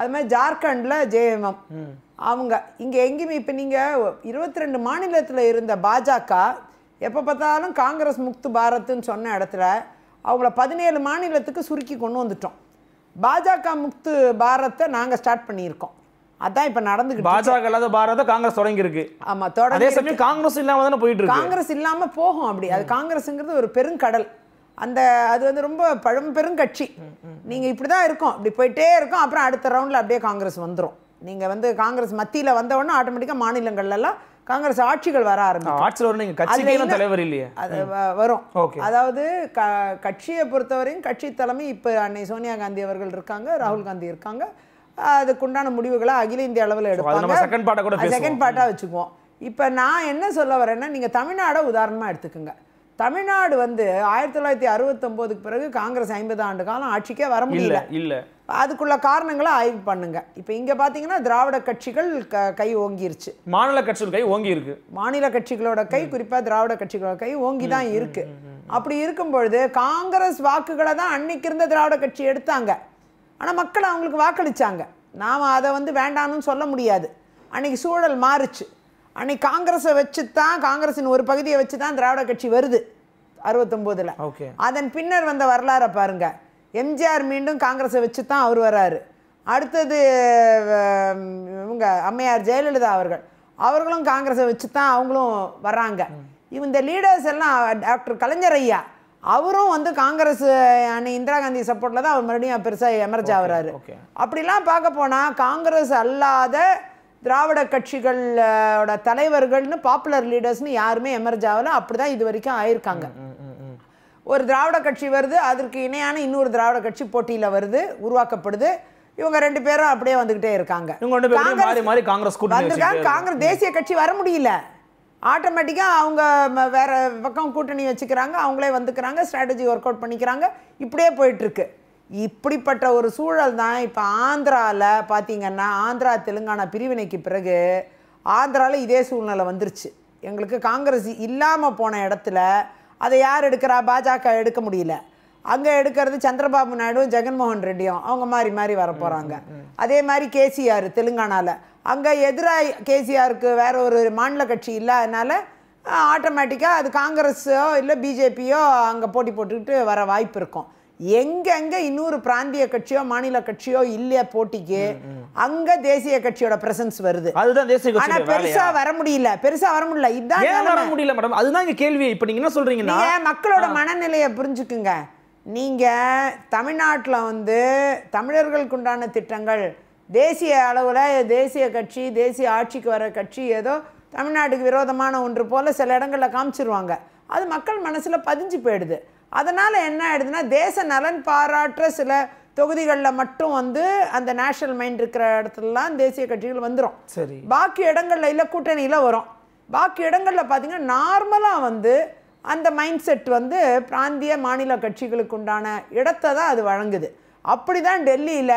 அது மாதிரி ஜார்க்கண்டில் ஜேஎம்எம் அவங்க இங்கே எங்கேயுமே இப்போ நீங்கள் இருபத்தி ரெண்டு மாநிலத்தில் இருந்த பாஜக எப்போ பார்த்தாலும் காங்கிரஸ் முக்து பாரத்துன்னு சொன்ன இடத்துல அவங்கள பதினேழு மாநிலத்துக்கு சுருக்கி கொண்டு வந்துட்டோம் பாஜக முக்து பாரத்தை நாங்கள் ஸ்டார்ட் பண்ணியிருக்கோம் அதான் இப்போ நடந்துக்கு பாஜக இல்லாத பாரத காங்கிரஸ் தொடங்கியிருக்கு ஆமா தொடங்கி அதே சமயம் காங்கிரஸ் இல்லாம தானே போயிட்டு இருக்கு காங்கிரஸ் இல்லாம போகும் அப்படி அது காங்கிரஸ்ங்கிறது ஒரு பெருங்கடல் அந்த அது வந்து ரொம்ப பழம் பெருங்கட்சி நீங்கள் இப்படி தான் இருக்கும் இப்படி போயிட்டே இருக்கும் அப்புறம் அடுத்த ரவுண்ட்ல அப்படியே காங்கிரஸ் வந்துடும் நீங்க வந்து காங்கிரஸ் மத்தியில வந்த உடனே ஆட்டோமேட்டிக்கா மாநிலங்கள்ல எல்லாம் காங்கிரஸ் ஆட்சிகள் வர ஆரம்பிக்கும் ஆட்சியில் நீங்கள் கட்சிகளும் தலைவர் இல்லையே அது வரும் அதாவது க கட்சியை பொறுத்தவரையும் கட்சி தலைமை இப்போ அன்னை சோனியா காந்தி அவர்கள் இருக்காங்க ராகுல் காந்தி இருக்காங்க அதுக்குண்டான முடிவுகளை அகில இந்திய அளவில் எடுப்பாங்க செகண்ட் பார்ட்டாக கூட செகண்ட் பாட்டாக வச்சுக்குவோம் இப்போ நான் என்ன சொல்ல வரேன்னா நீங்கள் தமிழ்நாடை உதாரணமாக எடுத்துக்கோங்க தமிழ்நாடு வந்து ஆயிரத்தி தொள்ளாயிரத்தி அறுபத்தொம்போதுக்கு பிறகு காங்கிரஸ் ஐம்பது ஆண்டு காலம் ஆட்சிக்கே வர முடியல இல்லை அதுக்குள்ள காரணங்களை ஆய்வு பண்ணுங்க இப்போ இங்கே பார்த்தீங்கன்னா திராவிட கட்சிகள் க கை ஓங்கிருச்சு மாநில கட்சிகள் கை ஓங்கி இருக்கு மாநில கட்சிகளோட கை குறிப்பாக திராவிட கட்சிகளோட கை ஓங்கி தான் இருக்கு அப்படி இருக்கும் பொழுது காங்கிரஸ் வாக்குகளை தான் அன்னைக்கு இருந்த திராவிட கட்சி எடுத்தாங்க ஆனால் மக்கள் அவங்களுக்கு வாக்களித்தாங்க நாம் அதை வந்து வேண்டாம்னு சொல்ல முடியாது அன்றைக்கி சூழல் மாறுச்சு அன்றைக்கி காங்கிரஸை வச்சு தான் காங்கிரஸின் ஒரு பகுதியை வச்சு தான் திராவிட கட்சி வருது அறுபத்தொம்போதில் ஓகே அதன் பின்னர் வந்த வரலாறை பாருங்கள் எம்ஜிஆர் மீண்டும் காங்கிரஸை வச்சு தான் அவர் வராரு அடுத்தது இவங்க அம்மையார் ஜெயலலிதா அவர்கள் அவர்களும் காங்கிரஸை வச்சு தான் அவங்களும் வராங்க இந்த லீடர்ஸ் எல்லாம் டாக்டர் கலைஞர் ஐயா அவரும் வந்து காங்கிரஸ் அன்னை இந்திரா காந்தி சப்போர்ட்டில் தான் அவர் மறுபடியும் பெருசாக எமர்ஜ் ஆகிறாரு அப்படிலாம் பார்க்க போனால் காங்கிரஸ் அல்லாத திராவிட கட்சிகளோட தலைவர்கள்னு பாப்புலர் லீடர்ஸ்னு யாருமே எமர்ஜ் ஆகலை அப்படி தான் இது வரைக்கும் ஆயிருக்காங்க ஒரு திராவிட கட்சி வருது அதற்கு இணையான இன்னொரு திராவிட கட்சி போட்டியில் வருது உருவாக்கப்படுது இவங்க ரெண்டு பேரும் அப்படியே வந்துகிட்டே இருக்காங்க காங்கிரஸ் தேசிய கட்சி வர முடியல ஆட்டோமேட்டிக்காக அவங்க வேறு பக்கம் கூட்டணி வச்சுக்கிறாங்க அவங்களே வந்துக்கிறாங்க ஸ்ட்ராட்டஜி ஒர்க் அவுட் பண்ணிக்கிறாங்க இப்படியே போயிட்டுருக்கு இப்படிப்பட்ட ஒரு சூழல் தான் இப்போ ஆந்திராவில் பார்த்திங்கன்னா ஆந்திரா தெலுங்கானா பிரிவினைக்கு பிறகு ஆந்திராவில் இதே சூழ்நிலை வந்துருச்சு எங்களுக்கு காங்கிரஸ் இல்லாமல் போன இடத்துல அதை யார் எடுக்கிறா பாஜக எடுக்க முடியல அங்கே எடுக்கிறது சந்திரபாபு நாயுடும் ஜெகன்மோகன் ரெட்டியும் அவங்க மாறி மாறி வர அதே மாதிரி கேசிஆர் தெலுங்கானாவில் அங்கே எதிராக கேசிஆருக்கு வேற ஒரு மாநில கட்சி இல்லாதனால ஆட்டோமேட்டிக்காக அது காங்கிரஸோ இல்லை பிஜேபியோ அங்கே போட்டி போட்டுக்கிட்டு வர வாய்ப்பு இருக்கும் எங்கெங்கே இன்னொரு பிராந்திய கட்சியோ மாநில கட்சியோ இல்லையா போட்டிக்கு அங்க தேசிய கட்சியோட பிரசன்ஸ் வருது அதுதான் தேசிய கட்சி ஆனா பெருசா வர முடியல பெருசா வர முடியல இதுதான் வர முடியல மேடம் அதுதான் கேள்வி இப்போ நீங்க என்ன சொல்றீங்க மக்களோட மனநிலையை புரிஞ்சுக்குங்க நீங்கள் தமிழ்நாட்டில் வந்து தமிழர்களுக்கு உண்டான திட்டங்கள் தேசிய அளவில் தேசிய கட்சி தேசிய ஆட்சிக்கு வர கட்சி ஏதோ தமிழ்நாட்டுக்கு விரோதமான ஒன்று போல் சில இடங்களில் காமிச்சிருவாங்க அது மக்கள் மனசில் பதிஞ்சு போயிடுது அதனால் என்ன ஆயிடுதுன்னா தேச நலன் பாராட்டுற சில தொகுதிகளில் மட்டும் வந்து அந்த நேஷனல் மைண்ட் இருக்கிற இடத்துலலாம் தேசிய கட்சிகள் வந்துடும் சரி பாக்கி இடங்களில் இல்லை கூட்டணியில் வரும் பாக்கி இடங்களில் பார்த்திங்கன்னா நார்மலாக வந்து அந்த மைண்ட் செட் வந்து பிராந்திய மாநில கட்சிகளுக்கு உண்டான இடத்தை தான் அது வழங்குது அப்படி தான் டெல்லியில்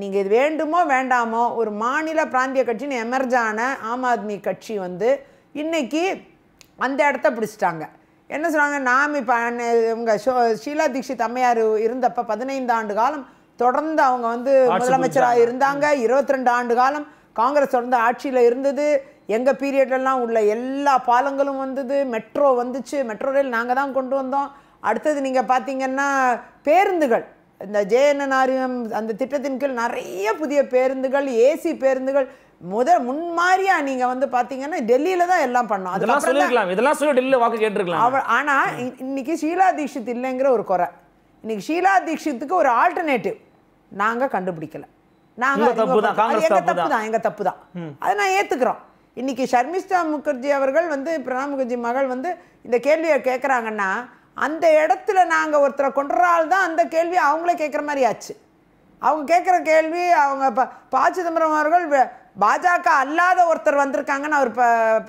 நீங்கள் இது வேண்டுமோ வேண்டாமோ ஒரு மாநில பிராந்திய கட்சின்னு எமர்ஜான ஆம் ஆத்மி கட்சி வந்து இன்றைக்கி அந்த இடத்த பிடிச்சிட்டாங்க என்ன சொல்கிறாங்க நாம் இப்போ இவங்க ஷீலா தீக்ஷித் அம்மையார் இருந்தப்போ பதினைந்து ஆண்டு காலம் தொடர்ந்து அவங்க வந்து முதலமைச்சராக இருந்தாங்க இருபத்தி ரெண்டு ஆண்டு காலம் காங்கிரஸ் தொடர்ந்து ஆட்சியில் இருந்தது எங்கள் பீரியடெல்லாம் உள்ள எல்லா பாலங்களும் வந்தது மெட்ரோ வந்துச்சு மெட்ரோ ரயில் நாங்கள் தான் கொண்டு வந்தோம் அடுத்தது நீங்கள் பார்த்தீங்கன்னா பேருந்துகள் இந்த ஜேஎன்என்ஆர்எம் அந்த திட்டத்தின் கீழ் நிறைய புதிய பேருந்துகள் ஏசி பேருந்துகள் முதல் முன்மாதிரியா நீங்க வந்து பாத்தீங்கன்னா டெல்லியில தான் எல்லாம் பண்ணோம் அதெல்லாம் சொல்லிருக்கலாம் இதெல்லாம் சொல்லி டெல்லியில வாக்கு கேட்டிருக்கலாம் ஆனா இன்னைக்கு ஷீலா தீட்சித் இல்லைங்கிற ஒரு குறை இன்னைக்கு ஷீலா தீட்சித்துக்கு ஒரு ஆல்டர்னேட்டிவ் நாங்க கண்டுபிடிக்கல நாங்க தப்பு தான் எங்க தப்பு தான் அதை நான் ஏத்துக்கிறோம் இன்றைக்கி ஷர்மிஷ்டா முகர்ஜி அவர்கள் வந்து பிரணாப் முகர்ஜி மகள் வந்து இந்த கேள்வியை கேட்குறாங்கன்னா அந்த இடத்துல நாங்கள் ஒருத்தரை கொண்டுறால் தான் அந்த கேள்வி அவங்களே கேட்குற மாதிரி ஆச்சு அவங்க கேட்குற கேள்வி அவங்க ப பா சிதம்பரம் அவர்கள் பாஜக அல்லாத ஒருத்தர் வந்திருக்காங்கன்னு அவர்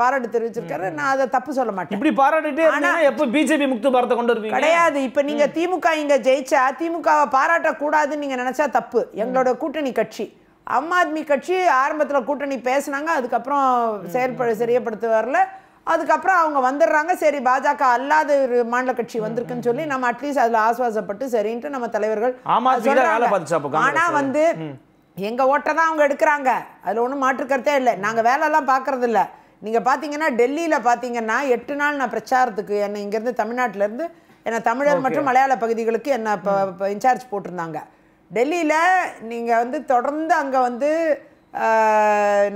பாராட்டு தெரிவிச்சிருக்காரு நான் அதை தப்பு சொல்ல மாட்டேன் இப்படி பாராட்டிட்டு ஆனால் எப்போ பிஜேபி முக்தி பாரத்தை கொண்டு வருவீங்க கிடையாது இப்போ நீங்கள் திமுக இங்கே ஜெயிச்சா திமுகவை பாராட்டக்கூடாதுன்னு நீங்கள் நினச்சா தப்பு எங்களோட கூட்டணி கட்சி ஆம் ஆத்மி கட்சி ஆரம்பத்தில் கூட்டணி பேசினாங்க அதுக்கப்புறம் செயற்பட சரியப்படுத்த வரல அதுக்கப்புறம் அவங்க வந்துடுறாங்க சரி பாஜக அல்லாத ஒரு மாநில கட்சி வந்திருக்குன்னு சொல்லி நம்ம அட்லீஸ்ட் அதில் ஆஸ்வாசப்பட்டு சரின்ட்டு நம்ம தலைவர்கள் ஆனால் வந்து எங்கள் ஓட்டை தான் அவங்க எடுக்கிறாங்க அதில் ஒன்றும் மாற்றுக்கிறதே இல்லை நாங்கள் வேலைலாம் பார்க்குறதில்ல நீங்கள் பார்த்தீங்கன்னா டெல்லியில் பார்த்தீங்கன்னா எட்டு நாள் நான் பிரச்சாரத்துக்கு என்னை இங்கேருந்து தமிழ்நாட்டிலேருந்து என்னை தமிழர் மற்றும் மலையாள பகுதிகளுக்கு என்னை இப்போ இன்சார்ஜ் போட்டிருந்தாங்க டெல்லியில் நீங்கள் வந்து தொடர்ந்து அங்கே வந்து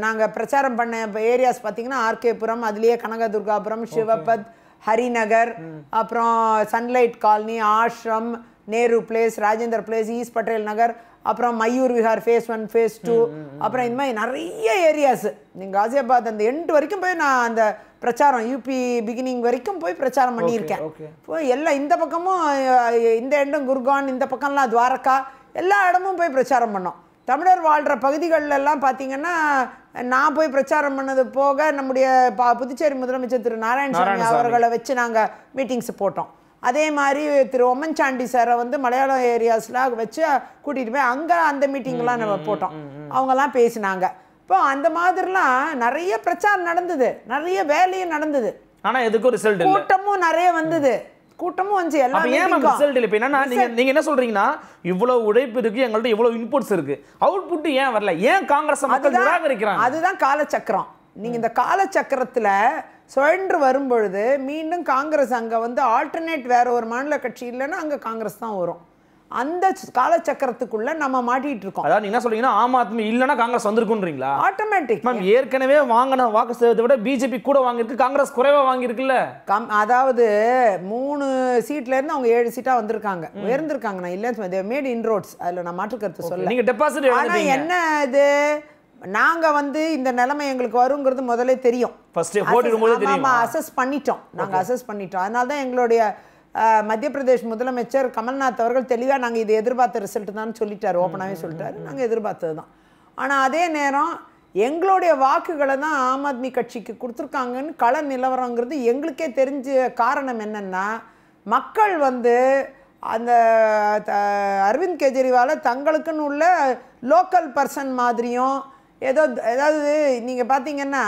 நாங்கள் பிரச்சாரம் பண்ண ஏரியாஸ் பார்த்தீங்கன்னா ஆர்கேபுரம் அதுலேயே கனகதுர்காபுரம் சிவபத் ஹரிநகர் அப்புறம் Sunlight Colony Ashram Nehru Place Rajender Place East Patel Nagar அப்புறம் Mayur Vihar Phase One Phase Two அப்புறம் இந்த மாதிரி நிறைய ஏரியாஸு நீங்கள் காசியாபாத் அந்த எண்டு வரைக்கும் போய் நான் அந்த பிரச்சாரம் யூபி பிகினிங் வரைக்கும் போய் பிரச்சாரம் பண்ணியிருக்கேன் எல்லாம் இந்த பக்கமும் இந்த எண்டும் குர்கான் இந்த பக்கம்லாம் துவாரகா எல்லா இடமும் போய் பிரச்சாரம் பண்ணோம் தமிழர் வாழ்கிற பகுதிகளெல்லாம் பார்த்தீங்கன்னா நான் போய் பிரச்சாரம் பண்ணது போக நம்முடைய பா புதுச்சேரி முதலமைச்சர் திரு நாராயணசாமி அவர்களை வச்சு நாங்கள் மீட்டிங்ஸ் போட்டோம் அதே மாதிரி திரு ஒம்மன்சாண்டி சாரை வந்து மலையாளம் ஏரியாஸில் வச்சு கூட்டிகிட்டு போய் அங்கே அந்த மீட்டிங்லாம் நம்ம போட்டோம் அவங்கெல்லாம் பேசினாங்க இப்போ அந்த மாதிரிலாம் நிறைய பிரச்சாரம் நடந்தது நிறைய வேலையும் நடந்தது ஆனால் எதுக்கும் ரிசல்ட் கூட்டமும் நிறைய வந்தது கூட்டமும் வந்துச்சு எல்லாம் ஏன் மேம் ரிசல்ட் இல்லை இப்போ என்னன்னா நீங்கள் என்ன சொல்றீங்கன்னா இவ்வளோ உழைப்பு இருக்குது எங்கள்கிட்ட இவ்வளோ இன்புட்ஸ் இருக்கு அவுட்புட் ஏன் வரல ஏன் காங்கிரஸ் மக்கள் நிராகரிக்கிறாங்க அதுதான் காலச்சக்கரம் நீங்கள் இந்த காலச்சக்கரத்தில் சுழன்று வரும்பொழுது மீண்டும் காங்கிரஸ் அங்கே வந்து ஆல்டர்னேட் வேற ஒரு மாநில கட்சி இல்லைன்னா அங்கே காங்கிரஸ் தான் வரும் அந்த கால சக்கரத்துக்குள்ள நம்ம மாட்டிட்டு இருக்கோம் அதாவது என்ன சொல்றீங்கன்னா ஆம் ஆத்மி இல்லைன்னா காங்கிரஸ் வந்திருக்குன்றீங்களா ஆட்டோமேட்டிக் மேம் ஏற்கனவே வாங்கின வாக்கு சேதத்தை விட பிஜேபி கூட வாங்கியிருக்கு காங்கிரஸ் குறைவா வாங்கியிருக்குல்ல கம் அதாவது மூணு சீட்ல இருந்து அவங்க ஏழு சீட்டா வந்திருக்காங்க உயர்ந்திருக்காங்க நான் இல்லைன்னு மேட் இன்ரோட்ஸ் அதுல நான் கருத்து சொல்ல நீங்க டெபாசிட் ஆனா என்ன இது நாங்கள் வந்து இந்த நிலைமை எங்களுக்கு வருங்கிறது முதலே தெரியும் ஃபர்ஸ்ட் போட்டுக்கும் போது தெரியும் அசஸ் பண்ணிட்டோம் நாங்கள் அசஸ் பண்ணிட்டோம் அதனால தான் எங்களுடைய மத்திய பிரதேஷ் முதலமைச்சர் கமல்நாத் அவர்கள் தெளிவாக நாங்கள் இதை எதிர்பார்த்த ரிசல்ட் தான் சொல்லிட்டார் ஓப்பனாகவே சொல்லிட்டாரு நாங்கள் எதிர்பார்த்தது தான் ஆனால் அதே நேரம் எங்களுடைய வாக்குகளை தான் ஆம் ஆத்மி கட்சிக்கு கொடுத்துருக்காங்கன்னு கள நிலவரங்கிறது எங்களுக்கே தெரிஞ்ச காரணம் என்னென்னா மக்கள் வந்து அந்த அரவிந்த் கெஜ்ரிவால தங்களுக்குன்னு உள்ள லோக்கல் பர்சன் மாதிரியும் ஏதோ ஏதாவது நீங்கள் பார்த்தீங்கன்னா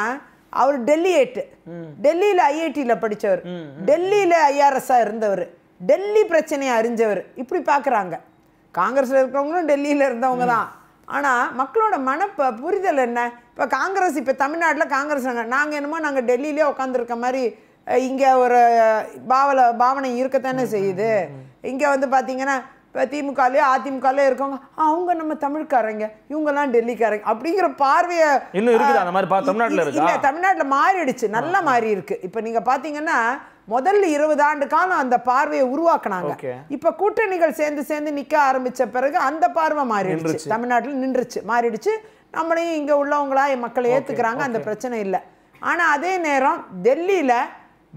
அவர் டெல்லி எட்டு டெல்லியில் ஐஐடியில் படித்தவர் டெல்லியில் ஐஆர்எஸ்ஸாக இருந்தவர் டெல்லி பிரச்சனையை அறிஞ்சவர் இப்படி பார்க்குறாங்க காங்கிரஸில் இருக்கிறவங்களும் டெல்லியில் இருந்தவங்க தான் ஆனால் மக்களோட மனப்ப புரிதல் என்ன இப்போ காங்கிரஸ் இப்போ தமிழ்நாட்டில் காங்கிரஸ் நாங்கள் என்னமோ நாங்கள் டெல்லியிலே உட்காந்துருக்க மாதிரி இங்கே ஒரு பாவல பாவனை இருக்கத்தானே செய்யுது இங்கே வந்து பார்த்தீங்கன்னா இப்போ திமுகலேயே அதிமுகலேயே இருக்கவங்க அவங்க நம்ம தமிழ்காரங்க இவங்கெல்லாம் டெல்லிக்காரங்க அப்படிங்கிற பார்வையை இன்னும் இருக்குது அந்த மாதிரி தமிழ்நாட்டில் இருக்கு இல்லை தமிழ்நாட்டில் மாறிடுச்சு நல்லா மாறி இருக்கு இப்போ நீங்கள் பார்த்தீங்கன்னா முதல்ல இருபது ஆண்டு காலம் அந்த பார்வையை உருவாக்குனாங்க இப்ப கூட்டணிகள் சேர்ந்து சேர்ந்து நிக்க ஆரம்பிச்ச பிறகு அந்த பார்வை மாறிடுச்சு தமிழ்நாட்டில் நின்றுச்சு மாறிடுச்சு நம்மளையும் இங்க உள்ளவங்களா என் மக்களை ஏத்துக்கிறாங்க அந்த பிரச்சனை இல்லை ஆனா அதே நேரம் டெல்லியில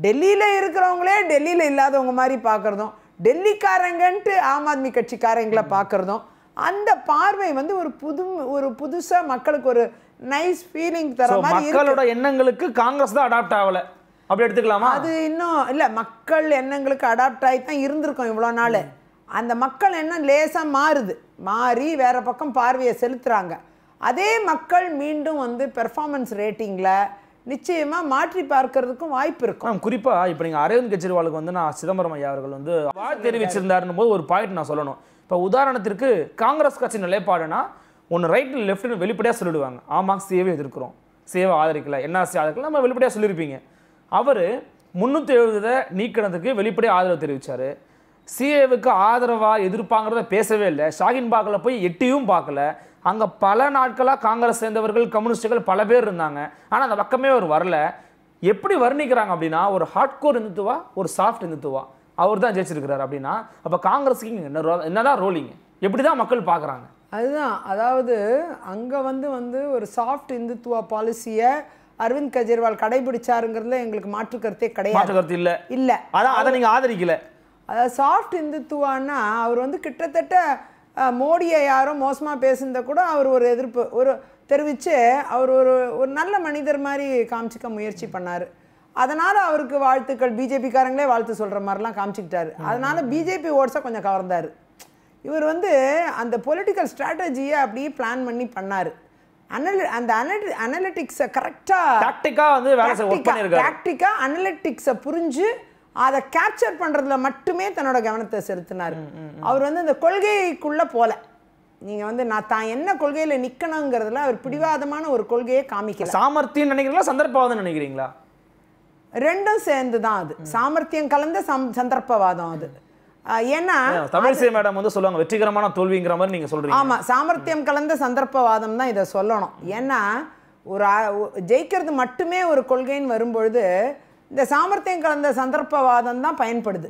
டெல்லியில இருக்கிறவங்களே டெல்லியில இல்லாதவங்க மாதிரி பாக்குறதும் டெல்லிக்காரங்கன்ட்டு ஆம் ஆத்மி கட்சிக்காரங்களை பார்க்குறதும் அந்த பார்வை வந்து ஒரு புது ஒரு புதுசாக மக்களுக்கு ஒரு நைஸ் ஃபீலிங் தர மாதிரி மக்களோட எண்ணங்களுக்கு காங்கிரஸ் தான் அடாப்ட் ஆகலை அப்படி எடுத்துக்கலாமா அது இன்னும் இல்லை மக்கள் எண்ணங்களுக்கு அடாப்ட் ஆகி தான் இருந்திருக்கோம் இவ்வளோ நாள் அந்த மக்கள் எண்ணம் லேசாக மாறுது மாறி வேறு பக்கம் பார்வையை செலுத்துகிறாங்க அதே மக்கள் மீண்டும் வந்து பெர்ஃபார்மன்ஸ் ரேட்டிங்கில் நிச்சயமாக மாற்றி பார்க்கறதுக்கும் வாய்ப்பு இருக்கும் குறிப்பா குறிப்பாக இப்போ நீங்கள் அரவிந்த் கெஜ்ரிவாலுக்கு வந்து நான் சிதம்பரம் ஐயா அவர்கள் வந்து வாழ்த்து தெரிவிச்சிருந்தாருன்னு போது ஒரு பாயிண்ட் நான் சொல்லணும் இப்போ உதாரணத்திற்கு காங்கிரஸ் கட்சி நிலைப்பாடுனா ஒன்று ரைட்டு லெஃப்ட்னு வெளிப்படையாக சொல்லிடுவாங்க ஆமாம் சேவை எதிர்க்கிறோம் சேவை ஆதரிக்கல என்ஆர்சி ஆதரிக்கல நம்ம வெளிப்படையாக சொல்லியிருப்பீங்க அவர் முந்நூற்றி எழுபதை நீக்கினதுக்கு வெளிப்படையாக ஆதரவு தெரிவித்தார் சிஏவுக்கு ஆதரவாக எதிர்ப்பாங்கிறத பேசவே இல்லை ஷாகின் பாக்கில் போய் எட்டியும் பார்க்கல அங்கே பல நாட்களாக காங்கிரஸ் சேர்ந்தவர்கள் கம்யூனிஸ்டுகள் பல பேர் இருந்தாங்க ஆனால் அந்த பக்கமே அவர் வரல எப்படி வர்ணிக்கிறாங்க அப்படின்னா ஒரு ஹார்ட்கோர் இந்துத்துவா ஒரு சாஃப்ட் இந்துத்துவா அவர் தான் ஜெயிச்சிருக்கிறார் அப்படின்னா அப்போ காங்கிரஸுக்கு இங்கே என்ன என்னதான் ரோலிங் எப்படி தான் மக்கள் பார்க்குறாங்க அதுதான் அதாவது அங்கே வந்து வந்து ஒரு சாஃப்ட் இந்துத்துவா பாலிசியை அரவிந்த் கெஜ்ரிவால் கடைபிடிச்சாருங்கிறதுல எங்களுக்கு மாற்று கருத்தே கிடையாது கருத்து இல்லை இல்லை அதான் அதை நீங்கள் ஆதரிக்கல அதாவது சாஃப்ட் இந்துத்துவான்னா அவர் வந்து கிட்டத்தட்ட மோடியை யாரும் மோசமாக பேசுனதை கூட அவர் ஒரு எதிர்ப்பு ஒரு தெரிவித்து அவர் ஒரு ஒரு நல்ல மனிதர் மாதிரி காமிச்சிக்க முயற்சி பண்ணார் அதனால் அவருக்கு வாழ்த்துக்கள் பிஜேபிக்காரங்களே வாழ்த்து சொல்கிற மாதிரிலாம் காமிச்சிக்கிட்டாரு அதனால் பிஜேபி ஓட்ஸை கொஞ்சம் கவர்ந்தார் இவர் வந்து அந்த பொலிட்டிக்கல் ஸ்ட்ராட்டஜியை அப்படியே பிளான் பண்ணி பண்ணார் அனலி அந்த அனலி அனலிட்டிக்ஸை கரெக்டாக டாக்டிக்காக வந்து டாக்டிக்காக அனலிட்டிக்ஸை புரிஞ்சு அதை கேப்சர் பண்ணுறதுல மட்டுமே தன்னோட கவனத்தை செலுத்தினார் அவர் வந்து அந்த கொள்கைக்குள்ளே போல நீங்கள் வந்து நான் தான் என்ன கொள்கையில் நிற்கணுங்கிறதுல அவர் பிடிவாதமான ஒரு கொள்கையை காமிக்க சாமர்த்தியம் நினைக்கிறீங்களா சந்தர்ப்பவாதம் நினைக்கிறீங்களா ரெண்டும் சேர்ந்து தான் அது சாமர்த்தியம் கலந்த சம் சந்தர்ப்பவாதம் அது ஏன்னா தமிழிசை மேடம் வந்து சொல்லுவாங்க வெற்றிகரமான தோல்விங்கிற மாதிரி நீங்கள் சொல்கிறீங்க ஆமாம் சாமர்த்தியம் கலந்த சந்தர்ப்பவாதம் தான் இதை சொல்லணும் ஏன்னா ஒரு ஜெயிக்கிறது மட்டுமே ஒரு கொள்கைன்னு வரும்பொழுது இந்த சாமர்த்தியம் கலந்த சந்தர்ப்பவாதம் தான் பயன்படுது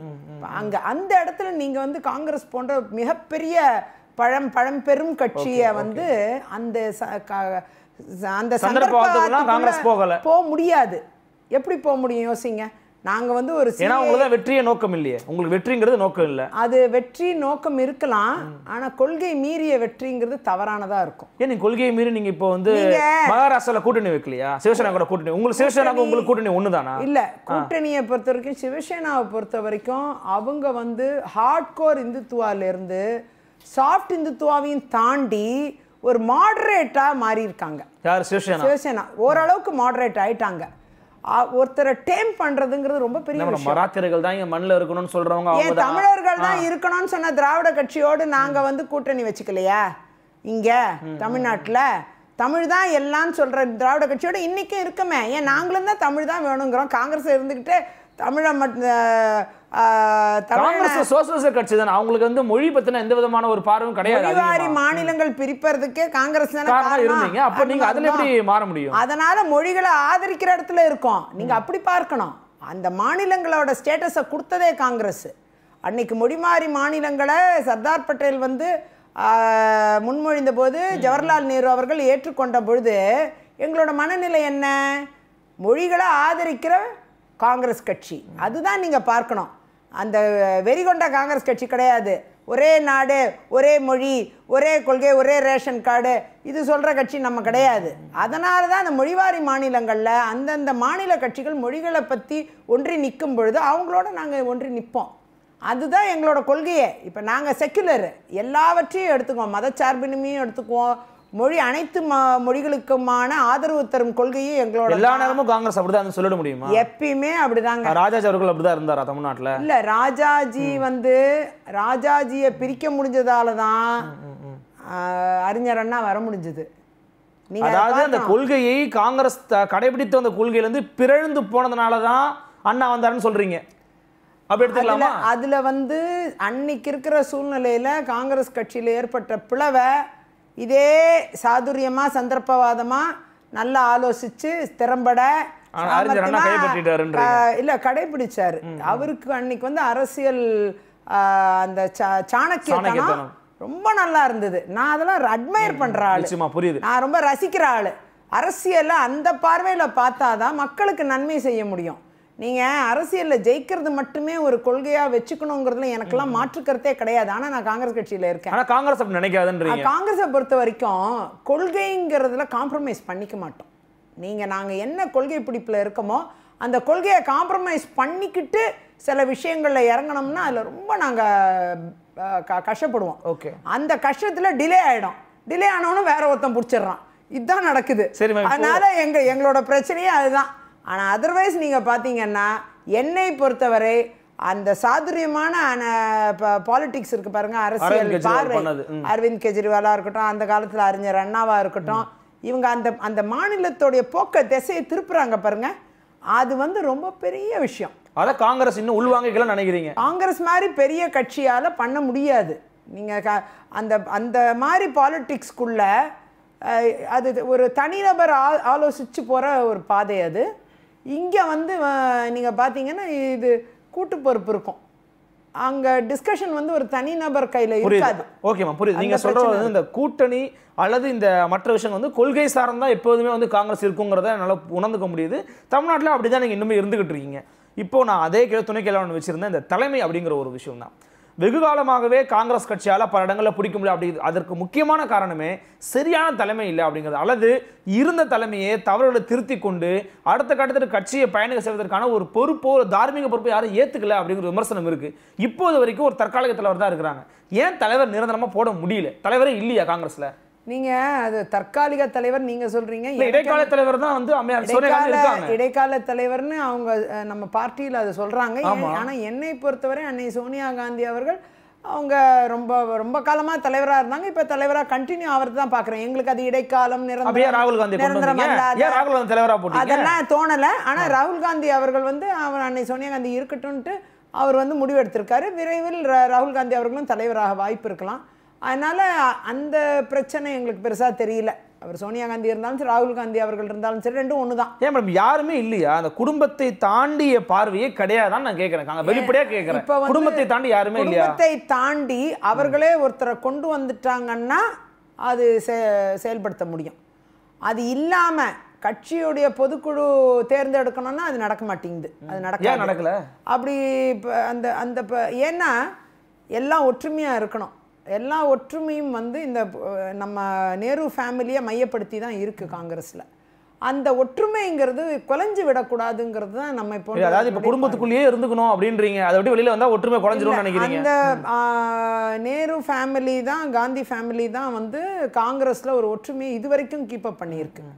அங்கே அந்த இடத்துல நீங்கள் வந்து காங்கிரஸ் போன்ற மிகப்பெரிய பழம் பழம்பெரும் கட்சியை வந்து அந்த அந்த சந்தர்ப்பம் போக முடியாது எப்படி போக முடியும் யோசிங்க நாங்கள் வந்து ஒரு ஏன்னா உங்களுக்கு வெற்றிய நோக்கம் இல்லையே உங்களுக்கு வெற்றிங்கிறது நோக்கம் இல்லை அது வெற்றி நோக்கம் இருக்கலாம் ஆனா கொள்கை மீறிய வெற்றிங்கிறது தவறானதாக இருக்கும் ஏன் கொள்கையை மீறி நீங்கள் இப்போ வந்து மகாராஷ்டிராவில் கூட்டணி வைக்கலையா சிவசேனா கூட கூட்டணி உங்களுக்கு சிவசேனாக்கு உங்களுக்கு கூட்டணி ஒண்ணுதானா இல்ல இல்லை கூட்டணியை பொறுத்த வரைக்கும் சிவசேனாவை பொறுத்த வரைக்கும் அவங்க வந்து ஹார்ட் கோர் இருந்து சாஃப்ட் இந்துத்துவாவையும் தாண்டி ஒரு மாடரேட்டா மாறி இருக்காங்க யார் சிவசேனா சிவசேனா ஓரளவுக்கு மாடரேட் ஆயிட்டாங்க ஒருத்தரை டேம் பண்றதுங்கிறது ரொம்ப பெரிய மராத்தியர்கள் தான் இங்க மண்ணில் இருக்கணும்னு சொல்றவங்க ஏன் தமிழர்கள் தான் இருக்கணும்னு சொன்ன திராவிட கட்சியோடு நாங்க வந்து கூட்டணி வச்சுக்கலையா இங்க தமிழ்நாட்டில் தமிழ் தான் எல்லாம்னு சொல்ற திராவிட கட்சியோட இன்னைக்கும் இருக்குமே ஏன் நாங்களும் தான் தமிழ் தான் வேணுங்கிறோம் காங்கிரஸ் இருந்துக்கிட்டு தமிழை மட் கட்சி அவங்களுக்கு வந்து மொழி எந்த விதமான ஒரு கிடையாது மாநிலங்கள் பிரிப்பதுக்கே காங்கிரஸ் எப்படி மாற முடியும் மொழிகளை ஆதரிக்கிற இடத்துல அப்படி பார்க்கணும் அந்த மாநிலங்களோட ஸ்டேட்டஸை கொடுத்ததே அன்னைக்கு மொழிமாறி மாநிலங்களை சர்தார் பட்டேல் வந்து முன்மொழிந்த போது ஜவஹர்லால் நேரு அவர்கள் ஏற்றுக்கொண்ட பொழுது எங்களோட மனநிலை என்ன மொழிகளை ஆதரிக்கிற காங்கிரஸ் கட்சி அதுதான் நீங்கள் பார்க்கணும் அந்த வெறி கொண்ட காங்கிரஸ் கட்சி கிடையாது ஒரே நாடு ஒரே மொழி ஒரே கொள்கை ஒரே ரேஷன் கார்டு இது சொல்கிற கட்சி நம்ம கிடையாது அதனால தான் அந்த மொழிவாரி மாநிலங்களில் அந்தந்த மாநில கட்சிகள் மொழிகளை பற்றி ஒன்றி நிற்கும் பொழுது அவங்களோட நாங்கள் ஒன்றி நிற்போம் அதுதான் எங்களோட கொள்கையே இப்போ நாங்கள் செக்குலரு எல்லாவற்றையும் எடுத்துக்குவோம் மதச்சார்பின்மையும் எடுத்துக்குவோம் மொழி அனைத்து மொழிகளுக்குமான ஆதரவு தரும் கொள்கையும் எங்களோட எல்லா நேரமும் காங்கிரஸ் அப்படிதான் சொல்லிட முடியுமா எப்பயுமே அப்படிதாங்க ராஜாஜி அவர்கள் அப்படிதான் இருந்தாரா தமிழ்நாட்டில் இல்ல ராஜாஜி வந்து ராஜாஜியை பிரிக்க முடிஞ்சதால தான் அறிஞர் அண்ணா வர முடிஞ்சது அதாவது அந்த கொள்கையை காங்கிரஸ் கடைபிடித்த அந்த கொள்கையிலிருந்து பிறழ்ந்து போனதுனால தான் அண்ணா வந்தாருன்னு சொல்றீங்க அப்படி அதுல வந்து அன்னைக்கு இருக்கிற சூழ்நிலையில காங்கிரஸ் கட்சியில ஏற்பட்ட பிளவை இதே சாதுரியமா சந்தர்ப்பவாதமா நல்லா ஆலோசிச்சு திறம்பட இல்ல கடைபிடிச்சாரு அவருக்கு அன்னைக்கு வந்து அரசியல் அந்த சாணக்கியத்தனம் ரொம்ப நல்லா இருந்தது நான் அதெல்லாம் அட்மயர் பண்ற ஆளு புரியுது நான் ரொம்ப ரசிக்கிற ஆளு அரசியல அந்த பார்வையில பார்த்தாதான் மக்களுக்கு நன்மை செய்ய முடியும் நீங்கள் அரசியலில் ஜெயிக்கிறது மட்டுமே ஒரு கொள்கையாக வச்சுக்கணுங்கிறதுல எனக்கெல்லாம் மாற்றுக்கிறதே கிடையாது ஆனால் நான் காங்கிரஸ் கட்சியில் இருக்கேன் ஆனால் காங்கிரஸ் அப்படி நினைக்காதுன்றீங்க காங்கிரஸை பொறுத்த வரைக்கும் கொள்கைங்கிறதுல காம்ப்ரமைஸ் பண்ணிக்க மாட்டோம் நீங்கள் நாங்கள் என்ன கொள்கை பிடிப்பில் இருக்கமோ அந்த கொள்கையை காம்ப்ரமைஸ் பண்ணிக்கிட்டு சில விஷயங்களில் இறங்கினோம்னா அதில் ரொம்ப நாங்கள் கஷ்டப்படுவோம் ஓகே அந்த கஷ்டத்தில் டிலே ஆகிடும் டிலே ஆனவனும் வேற ஒருத்தன் பிடிச்சிடுறான் இதுதான் நடக்குது அதனால எங்க எங்களோட பிரச்சனையே அதுதான் ஆனால் அதர்வைஸ் நீங்கள் பார்த்தீங்கன்னா என்னை பொறுத்தவரை அந்த சாதுரியமான பாலிடிக்ஸ் இருக்கு பாருங்க அரசியல் அரவிந்த் கெஜ்ரிவாலா இருக்கட்டும் அந்த காலத்தில் அறிஞர் அண்ணாவா இருக்கட்டும் இவங்க அந்த அந்த மாநிலத்தோடைய போக்க திசையை திருப்புறாங்க பாருங்க அது வந்து ரொம்ப பெரிய விஷயம் அதை காங்கிரஸ் இன்னும் உள்வாங்கிக்கலாம் நினைக்கிறீங்க காங்கிரஸ் மாதிரி பெரிய கட்சியால் பண்ண முடியாது நீங்கள் அந்த அந்த மாதிரி பாலிடிக்ஸ்குள்ள அது ஒரு தனிநபர் ஆ ஆலோசித்து போகிற ஒரு பாதை அது இங்கே வந்து நீங்கள் பார்த்தீங்கன்னா இது கூட்டு பொறுப்பு இருக்கும் அங்க டிஸ்கஷன் வந்து ஒரு தனிநபர் கையில இருக்காது ஓகேமா புரியுது நீங்க சொல்றது வந்து இந்த கூட்டணி அல்லது இந்த மற்ற விஷயங்கள் வந்து கொள்கை சார்ந்தா எப்போதுமே வந்து காங்கிரஸ் இருக்குங்கிறத என்னால் உணர்ந்துக்க முடியுது தமிழ்நாட்டில் அப்படிதான் நீங்க இன்னுமே இருந்துகிட்டு இருக்கீங்க இப்போ நான் அதே கேள்வி துணை கேள்வி வச்சிருந்தேன் இந்த தலைமை அப்படிங்கிற ஒரு விஷயம் தான் வெகு காலமாகவே காங்கிரஸ் கட்சியால் பல இடங்களில் பிடிக்க முடியல அப்படி அதற்கு முக்கியமான காரணமே சரியான தலைமை இல்லை அப்படிங்கிறது அல்லது இருந்த தலைமையை தவறுகளை திருத்தி கொண்டு அடுத்த கட்டத்தில் கட்சியை பயணிகள் செய்வதற்கான ஒரு பொறுப்போ ஒரு தார்மீக பொறுப்பை யாரும் ஏற்றுக்கல அப்படிங்கிற விமர்சனம் இருக்குது இப்போது வரைக்கும் ஒரு தற்காலிக தலைவர் தான் இருக்கிறாங்க ஏன் தலைவர் நிரந்தரமாக போட முடியல தலைவரே இல்லையா காங்கிரஸில் நீங்கள் அது தற்காலிக தலைவர் நீங்கள் சொல்கிறீங்க இடைக்கால தலைவர் தான் வந்து இடைக்கால இடைக்கால தலைவர்னு அவங்க நம்ம பார்ட்டியில் அதை சொல்கிறாங்க ஆனால் என்னை பொறுத்தவரை அன்னை சோனியா காந்தி அவர்கள் அவங்க ரொம்ப ரொம்ப காலமாக தலைவராக இருந்தாங்க இப்போ தலைவராக கண்டினியூ ஆகிறது தான் பார்க்குறேன் எங்களுக்கு அது இடைக்காலம் நிரந்தரம் ராகுல் காந்தி அதெல்லாம் தோணலை ஆனால் ராகுல் காந்தி அவர்கள் வந்து அவர் அன்னை சோனியா காந்தி இருக்கட்டும்ட்டு அவர் வந்து முடிவெடுத்திருக்காரு விரைவில் ராகுல் காந்தி அவர்களும் தலைவராக வாய்ப்பு இருக்கலாம் அதனால் அந்த பிரச்சனை எங்களுக்கு பெருசாக தெரியல அவர் சோனியா காந்தி இருந்தாலும் சரி ராகுல் காந்தி அவர்கள் இருந்தாலும் சரி ரெண்டும் ஒன்று தான் ஏன் மேடம் யாருமே இல்லையா அந்த குடும்பத்தை தாண்டிய பார்வையே கிடையாதான் நான் கேட்குறேன் வெளிப்படையாக கேட்குறேன் இப்போ குடும்பத்தை தாண்டி யாருமே இல்லையா குடும்பத்தை தாண்டி அவர்களே ஒருத்தரை கொண்டு வந்துட்டாங்கன்னா அது செ செயல்படுத்த முடியும் அது இல்லாமல் கட்சியுடைய பொதுக்குழு தேர்ந்தெடுக்கணும்னா அது நடக்க மாட்டேங்குது அது நடக்க நடக்கல அப்படி அந்த அந்த ஏன்னா எல்லாம் ஒற்றுமையாக இருக்கணும் எல்லா ஒற்றுமையும் வந்து இந்த நம்ம நேரு ஃபேமிலியை மையப்படுத்தி தான் இருக்குது காங்கிரஸில் அந்த ஒற்றுமைங்கிறது குலைஞ்சு விடக்கூடாதுங்கிறது தான் நம்ம இப்போ அதாவது இப்போ குடும்பத்துக்குள்ளேயே இருந்துக்கணும் அப்படின்றீங்க அதை விட்டு வெளியில் வந்தால் ஒற்றுமை குறைஞ்சிடும் நினைக்கிறீங்க அந்த நேரு ஃபேமிலி தான் காந்தி ஃபேமிலி தான் வந்து காங்கிரஸில் ஒரு ஒற்றுமையை இது வரைக்கும் கீப் அப் பண்ணியிருக்குங்க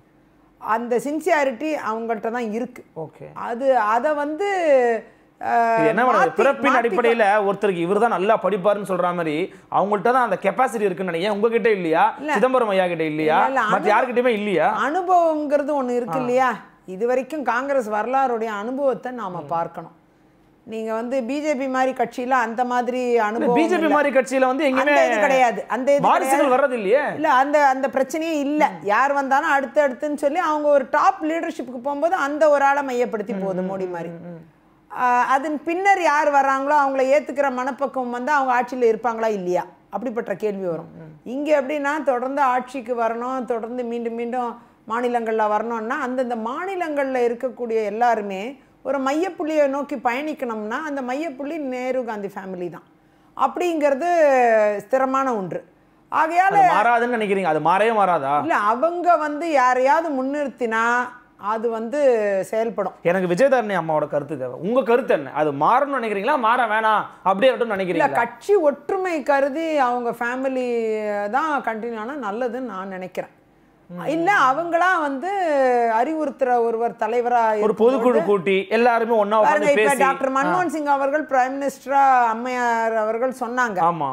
அந்த சின்சியாரிட்டி அவங்கள்ட்ட தான் இருக்குது ஓகே அது அதை வந்து என்ன பிறப்பின் அடிப்படையில ஒருத்தருக்கு இவர் தான் நல்லா படிப்பாருன்னு சொல்ற மாதிரி அவங்கள்ட்ட தான் அந்த கெப்பாசிட்டி இருக்குன்னு நினைக்கிறேன் உங்ககிட்ட இல்லையா சிதம்பரம் ஐயா கிட்ட இல்லையா மற்ற யார்கிட்டயுமே இல்லையா அனுபவங்கிறது ஒண்ணு இருக்கு இல்லையா இது வரைக்கும் காங்கிரஸ் வரலாறுடைய அனுபவத்தை நாம பார்க்கணும் நீங்க வந்து பிஜேபி மாதிரி கட்சியில அந்த மாதிரி அனுபவம் பிஜேபி மாதிரி கட்சியில வந்து எங்கேயுமே கிடையாது அந்த வாரிசுகள் வர்றது இல்லையே இல்ல அந்த அந்த பிரச்சனையே இல்ல யார் வந்தாலும் அடுத்து அடுத்துன்னு சொல்லி அவங்க ஒரு டாப் லீடர்ஷிப்புக்கு போகும்போது அந்த ஒரு ஆளை மையப்படுத்தி போகுது மோடி மாதிரி அதன் பின்னர் யார் வர்றாங்களோ அவங்கள ஏற்றுக்கிற மனப்பக்கம் வந்து அவங்க ஆட்சியில் இருப்பாங்களா இல்லையா அப்படிப்பட்ட கேள்வி வரும் இங்கே எப்படின்னா தொடர்ந்து ஆட்சிக்கு வரணும் தொடர்ந்து மீண்டும் மீண்டும் மாநிலங்களில் வரணும்னா அந்தந்த மாநிலங்களில் இருக்கக்கூடிய எல்லாருமே ஒரு மையப்புள்ளியை நோக்கி பயணிக்கணும்னா அந்த மையப்புள்ளி நேரு காந்தி ஃபேமிலி தான் அப்படிங்கிறது ஸ்திரமான ஒன்று ஆகையால் மாறாதுன்னு நினைக்கிறீங்க அது மாறவே மாறாதா இல்லை அவங்க வந்து யாரையாவது முன்னிறுத்தினா அது வந்து செயல்படும் எனக்கு விஜயதாரணி அம்மாவோட கருத்து தேவை உங்க கருத்து என்ன அது மாறணும்னு நினைக்கிறீங்களா மாற வேணாம் அப்படியே நினைக்கிறீங்க கட்சி ஒற்றுமை கருதி அவங்க ஃபேமிலி தான் கண்டினியூ ஆனால் நல்லதுன்னு நான் நினைக்கிறேன் இல்ல அவங்களா வந்து அறிவுறுத்துற ஒருவர் தலைவரா ஒரு பொதுக்குழு கூட்டி எல்லாருமே ஒன்னா டாக்டர் மன்மோகன் சிங் அவர்கள் பிரைம் மினிஸ்டரா அம்மையார் அவர்கள் சொன்னாங்க ஆமா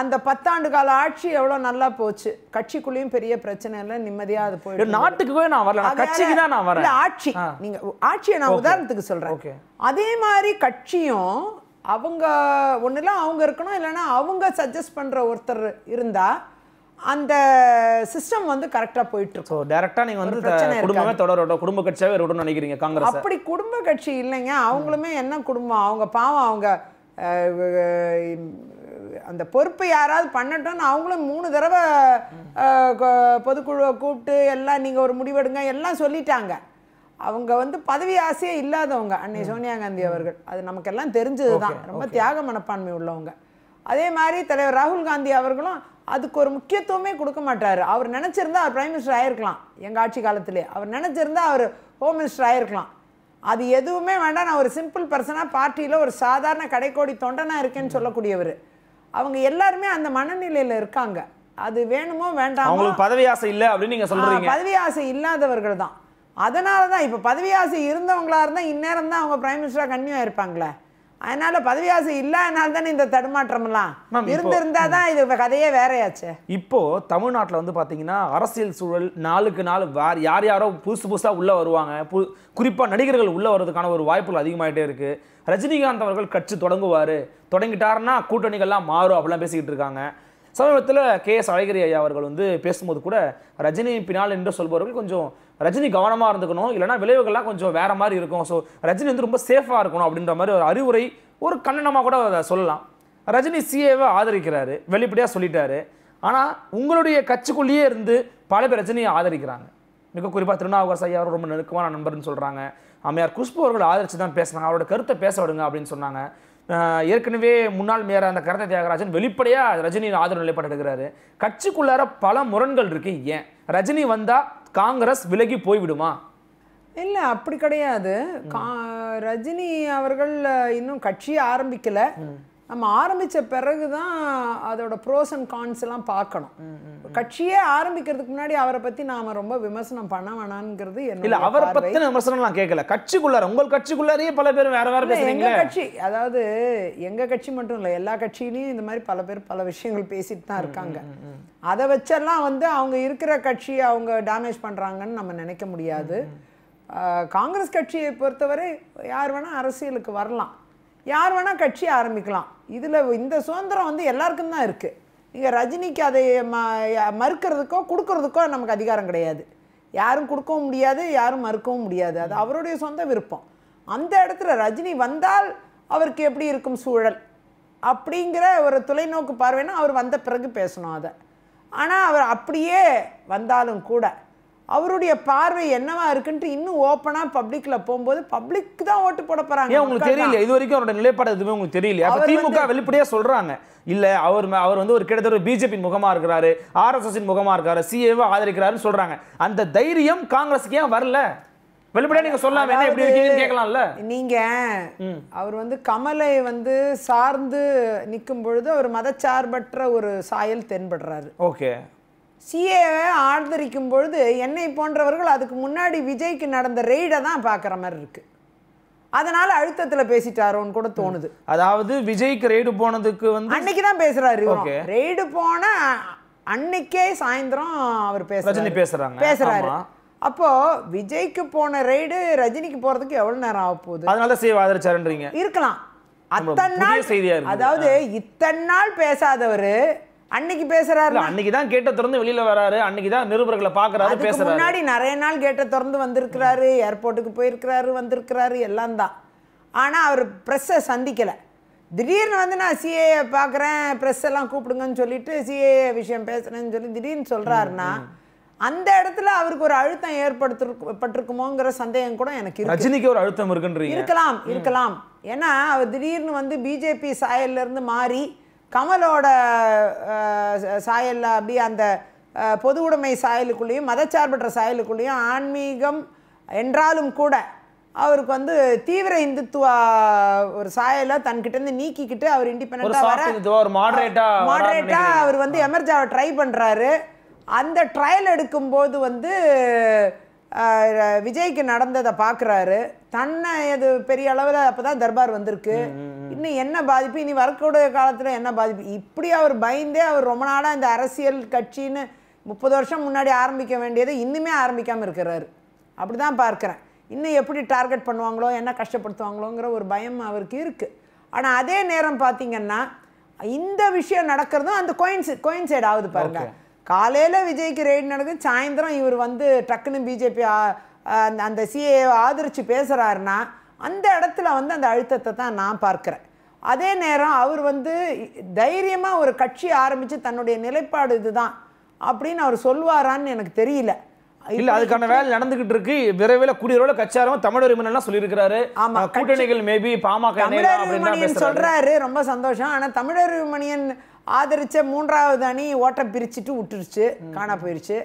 அந்த பத்தாண்டு கால ஆட்சி எவ்வளவு நல்லா போச்சு கட்சிக்குள்ளேயும் பெரிய பிரச்சனை இல்லை நிம்மதியாக அது போயிடும் நாட்டுக்கு நான் வரல கட்சிக்கு தான் நான் வரல ஆட்சி நீங்க ஆட்சியை நான் உதாரணத்துக்கு சொல்றேன் அதே மாதிரி கட்சியும் அவங்க ஒன்றுலாம் அவங்க இருக்கணும் இல்லைன்னா அவங்க சஜஸ்ட் பண்ணுற ஒருத்தர் இருந்தால் அந்த சிஸ்டம் வந்து கரெக்டாக போயிட்டு இருக்கும் டேரக்டா நீங்க வந்து குடும்பமே தொடரோட குடும்ப கட்சியாகவே இருக்கணும்னு நினைக்கிறீங்க காங்கிரஸ் அப்படி குடும்ப கட்சி இல்லைங்க அவங்களுமே என்ன குடும்பம் அவங்க பாவம் அவங்க அந்த பொறுப்பு யாராவது பண்ணட்டும்னு அவங்களும் மூணு தடவை பொதுக்குழுவை கூப்பிட்டு எல்லாம் நீங்கள் ஒரு முடிவெடுங்க எல்லாம் சொல்லிட்டாங்க அவங்க வந்து பதவி ஆசையே இல்லாதவங்க அன்னை சோனியா காந்தி அவர்கள் அது நமக்கெல்லாம் தெரிஞ்சது தான் ரொம்ப தியாக மனப்பான்மை உள்ளவங்க அதே மாதிரி தலைவர் ராகுல் காந்தி அவர்களும் அதுக்கு ஒரு முக்கியத்துவமே கொடுக்க மாட்டார் அவர் நினச்சிருந்தா அவர் பிரைம் மினிஸ்டர் ஆயிருக்கலாம் எங்கள் ஆட்சி காலத்திலே அவர் நினச்சிருந்தா அவர் ஹோம் மினிஸ்டர் ஆயிருக்கலாம் அது எதுவுமே வேண்டாம் நான் ஒரு சிம்பிள் பர்சனாக பார்ட்டியில் ஒரு சாதாரண கடைக்கோடி தொண்டனாக இருக்கேன்னு சொல்லக்கூடியவர் அவங்க எல்லாருமே அந்த மனநிலையில இருக்காங்க அது வேணுமோ வேண்டாம் அவங்களுக்கு பதவி ஆசை இல்லை அப்படின்னு நீங்க சொல்றீங்க பதவி ஆசை இல்லாதவர்கள் தான் அதனால தான் இப்போ பதவி ஆசை இருந்தவங்களா இருந்தால் இந்நேரம் தான் அவங்க பிரைம் மினிஸ்டராக கன்னியூ ஆயிருப்பாங்களே அதனால பதவி ஆசை இல்லாதனால தானே இந்த தடுமாற்றம்லாம் இருந்திருந்தால் தான் இது கதையே வேறையாச்சு இப்போ தமிழ்நாட்டில் வந்து பார்த்தீங்கன்னா அரசியல் சூழல் நாளுக்கு நாள் வேறு யார் யாரோ புதுசு புதுசாக உள்ளே வருவாங்க பு குறிப்பாக நடிகர்கள் உள்ளே வர்றதுக்கான ஒரு வாய்ப்புகள் அதிகமாகிட்டே இருக்குது ரஜினிகாந்த் அவர்கள் கட்சி தொடங்குவார் தொடங்கிட்டாருன்னா கூட்டணிகள்லாம் மாறும் அப்படிலாம் பேசிக்கிட்டு இருக்காங்க சமீபத்தில் கே எஸ் அழகிரி ஐயா அவர்கள் வந்து பேசும்போது கூட ரஜினி பின்னால் என்று சொல்பவர்கள் கொஞ்சம் ரஜினி கவனமாக இருந்துக்கணும் இல்லைனா விளைவுகள்லாம் கொஞ்சம் வேறு மாதிரி இருக்கும் ஸோ ரஜினி வந்து ரொம்ப சேஃபாக இருக்கணும் அப்படின்ற மாதிரி ஒரு அறிவுரை ஒரு கண்டனமாக கூட அதை சொல்லலாம் ரஜினி சிஏவை ஆதரிக்கிறாரு வெளிப்படையாக சொல்லிட்டாரு ஆனால் உங்களுடைய கட்சிக்குள்ளேயே இருந்து பல பேர் ரஜினியை ஆதரிக்கிறாங்க மிக குறிப்பாக திருநாவுக்கரசு ஐயா ரொம்ப நெருக்கமான நண்பர்னு சொல்கிறாங்க அம்மையார் குஷ்பு அவர்கள் ஆதரித்து தான் பேசுனாங்க அவரோட கருத்தை பேச விடுங்க அப்படின்னு சொன்னாங்க ஏற்கனவே முன்னாள் மேயராக அந்த கரத்த தியாகராஜன் வெளிப்படையாக ரஜினியின் ஆதரவு நிலைப்பாடு எடுக்கிறாரு கட்சிக்குள்ளார பல முரண்கள் இருக்கு ஏன் ரஜினி வந்தால் காங்கிரஸ் விலகி போய்விடுமா இல்லை அப்படி கிடையாது ரஜினி அவர்கள் இன்னும் கட்சியை ஆரம்பிக்கலை நம்ம ஆரம்பித்த பிறகு தான் அதோட ப்ரோஸ் அண்ட் கான்ஸ் எல்லாம் பார்க்கணும் கட்சியே ஆரம்பிக்கிறதுக்கு முன்னாடி அவரை பற்றி நாம் ரொம்ப விமர்சனம் பண்ண வேணாங்கிறது இல்லை அவரை பற்றி விமர்சனம்லாம் கேட்கல கட்சிக்குள்ளார உங்கள் கட்சிக்குள்ளாரையே பல பேர் வேற வேற எங்கள் கட்சி அதாவது எங்கள் கட்சி மட்டும் இல்லை எல்லா கட்சியிலையும் இந்த மாதிரி பல பேர் பல விஷயங்கள் பேசிட்டு தான் இருக்காங்க அதை வச்செல்லாம் வந்து அவங்க இருக்கிற கட்சியை அவங்க டேமேஜ் பண்ணுறாங்கன்னு நம்ம நினைக்க முடியாது காங்கிரஸ் கட்சியை பொறுத்தவரை யார் வேணால் அரசியலுக்கு வரலாம் யார் வேணால் கட்சி ஆரம்பிக்கலாம் இதில் இந்த சுதந்திரம் வந்து எல்லாருக்கும் தான் இருக்குது நீங்கள் ரஜினிக்கு அதை ம மறுக்கிறதுக்கோ கொடுக்கறதுக்கோ நமக்கு அதிகாரம் கிடையாது யாரும் கொடுக்கவும் முடியாது யாரும் மறுக்கவும் முடியாது அது அவருடைய சொந்த விருப்பம் அந்த இடத்துல ரஜினி வந்தால் அவருக்கு எப்படி இருக்கும் சூழல் அப்படிங்கிற ஒரு தொலைநோக்கு பார்வைன்னா அவர் வந்த பிறகு பேசணும் அதை ஆனால் அவர் அப்படியே வந்தாலும் கூட அவருடைய பார்வை என்னவா இருக்குன்ட்டு இன்னும் ஓப்பனா பப்ளிக்ல போகும்போது பப்ளிக் தான் ஓட்டு போட போறாங்க உங்களுக்கு தெரியல இது வரைக்கும் அவரோட நிலைப்பாடு எதுவுமே உங்களுக்கு தெரியல அப்ப திமுக வெளிப்படையா சொல்றாங்க இல்ல அவர் அவர் வந்து ஒரு கிட்டத்தட்ட பிஜேபி முகமா இருக்கிறாரு எஸ் முகமா இருக்காரு சிஏ ஆதரிக்கிறாருன்னு சொல்றாங்க அந்த தைரியம் காங்கிரஸுக்கு ஏன் வரல வெளிப்படையா நீங்க சொல்லாம என்ன எப்படி இருக்கீங்கன்னு கேட்கலாம்ல நீங்க அவர் வந்து கமலை வந்து சார்ந்து நிற்கும் பொழுது ஒரு மதச்சார்பற்ற ஒரு சாயல் தென்படுறாரு ஓகே சிஏவை ஆதரிக்கும் பொழுது என்னை போன்றவர்கள் அதுக்கு முன்னாடி விஜய்க்கு நடந்த ரெய்டை தான் பார்க்குற மாதிரி இருக்குது அதனால அழுத்தத்தில் பேசிட்டாரோன்னு கூட தோணுது அதாவது விஜய்க்கு ரெய்டு போனதுக்கு வந்து அன்னைக்கு தான் பேசுறாரு ரெய்டு போன அன்னைக்கே சாயந்தரம் அவர் பேசுறாரு பேசுறாங்க பேசுறாரு அப்போ விஜய்க்கு போன ரைடு ரஜினிக்கு போறதுக்கு எவ்வளவு நேரம் ஆக போகுது அதனால சேவ் ஆதரிச்சாருன்றீங்க இருக்கலாம் அத்தனை நாள் அதாவது இத்தனை நாள் பேசாதவர் அன்னைக்கு பேசுறாரு அன்னைக்கு தான் கேட்ட திறந்து வெளியில வராரு அன்னைக்கு தான் நிருபர்களை பாக்குறாரு பேசுறாரு முன்னாடி நிறைய நாள் கேட்ட திறந்து வந்திருக்கிறாரு ஏர்போர்ட்டுக்கு போயிருக்கிறாரு வந்திருக்கிறாரு எல்லாம் தான் ஆனால் அவர் ப்ரெஸ்ஸை சந்திக்கலை திடீர்னு வந்து நான் சிஏ பார்க்குறேன் ப்ரெஸ் எல்லாம் கூப்பிடுங்கன்னு சொல்லிட்டு சிஏ விஷயம் பேசுகிறேன்னு சொல்லி திடீர்னு சொல்கிறாருன்னா அந்த இடத்துல அவருக்கு ஒரு அழுத்தம் ஏற்படுத்திருக்கப்பட்டிருக்குமோங்கிற சந்தேகம் கூட எனக்கு ரஜினிக்கு ஒரு அழுத்தம் இருக்குன்றீங்க இருக்கலாம் இருக்கலாம் ஏன்னா அவர் திடீர்னு வந்து பிஜேபி சாயல்ல இருந்து மாறி கமலோட சாயலில் அப்படியே அந்த பொது உடைமை சாயலுக்குள்ளேயும் மதச்சார்பற்ற சாயலுக்குள்ளேயும் ஆன்மீகம் என்றாலும் கூட அவருக்கு வந்து தீவிர இந்துத்துவ ஒரு சாயலை தன்கிட்டேருந்து நீக்கிக்கிட்டு அவர் இண்டிபெண்டாக ஒரு மாடரேட்டாக மாடரேட்டாக அவர் வந்து எமர்ஜாவை ட்ரை பண்ணுறாரு அந்த ட்ரையல் எடுக்கும்போது வந்து விஜய்க்கு நடந்ததை பார்க்குறாரு தன்னை இது பெரிய அளவில் அப்போ தான் தர்பார் வந்திருக்கு இன்னும் என்ன பாதிப்பு இனி வரக்கூடிய காலத்தில் என்ன பாதிப்பு இப்படி அவர் பயந்தே அவர் ரொம்ப நாளாக இந்த அரசியல் கட்சின்னு முப்பது வருஷம் முன்னாடி ஆரம்பிக்க வேண்டியது இன்னுமே ஆரம்பிக்காமல் இருக்கிறாரு அப்படி தான் பார்க்குறேன் இன்னும் எப்படி டார்கெட் பண்ணுவாங்களோ என்ன கஷ்டப்படுத்துவாங்களோங்கிற ஒரு பயம் அவருக்கு இருக்குது ஆனால் அதே நேரம் பார்த்திங்கன்னா இந்த விஷயம் நடக்கிறதும் அந்த கோயின்ஸ் சைடு ஆகுது பாருங்க காலையில் விஜய்க்கு ரெய்டு நடக்குது சாயந்தரம் இவர் வந்து டக்குன்னு பிஜேபி அந்த சிஏ ஆதரித்து பேசுகிறாருன்னா அந்த இடத்துல வந்து அந்த அழுத்தத்தை தான் நான் பார்க்குறேன் அதே நேரம் அவர் வந்து தைரியமாக ஒரு கட்சி ஆரம்பித்து தன்னுடைய நிலைப்பாடு இதுதான் அப்படின்னு அவர் சொல்வாரான்னு எனக்கு தெரியல இல்ல அதுக்கான வேலை நடந்துகிட்டு இருக்கு விரைவில் கூடிய கச்சாரம் தமிழர் உரிமையெல்லாம் சொல்லியிருக்கிறாரு ஆமா கூட்டணிகள் மேபி பாமக தமிழர் சொல்றாரு ரொம்ப சந்தோஷம் ஆனா தமிழர் மணியன் ஆதரிச்ச மூன்றாவது அணி ஓட்டம் பிரிச்சுட்டு விட்டுருச்சு காணா போயிருச்சு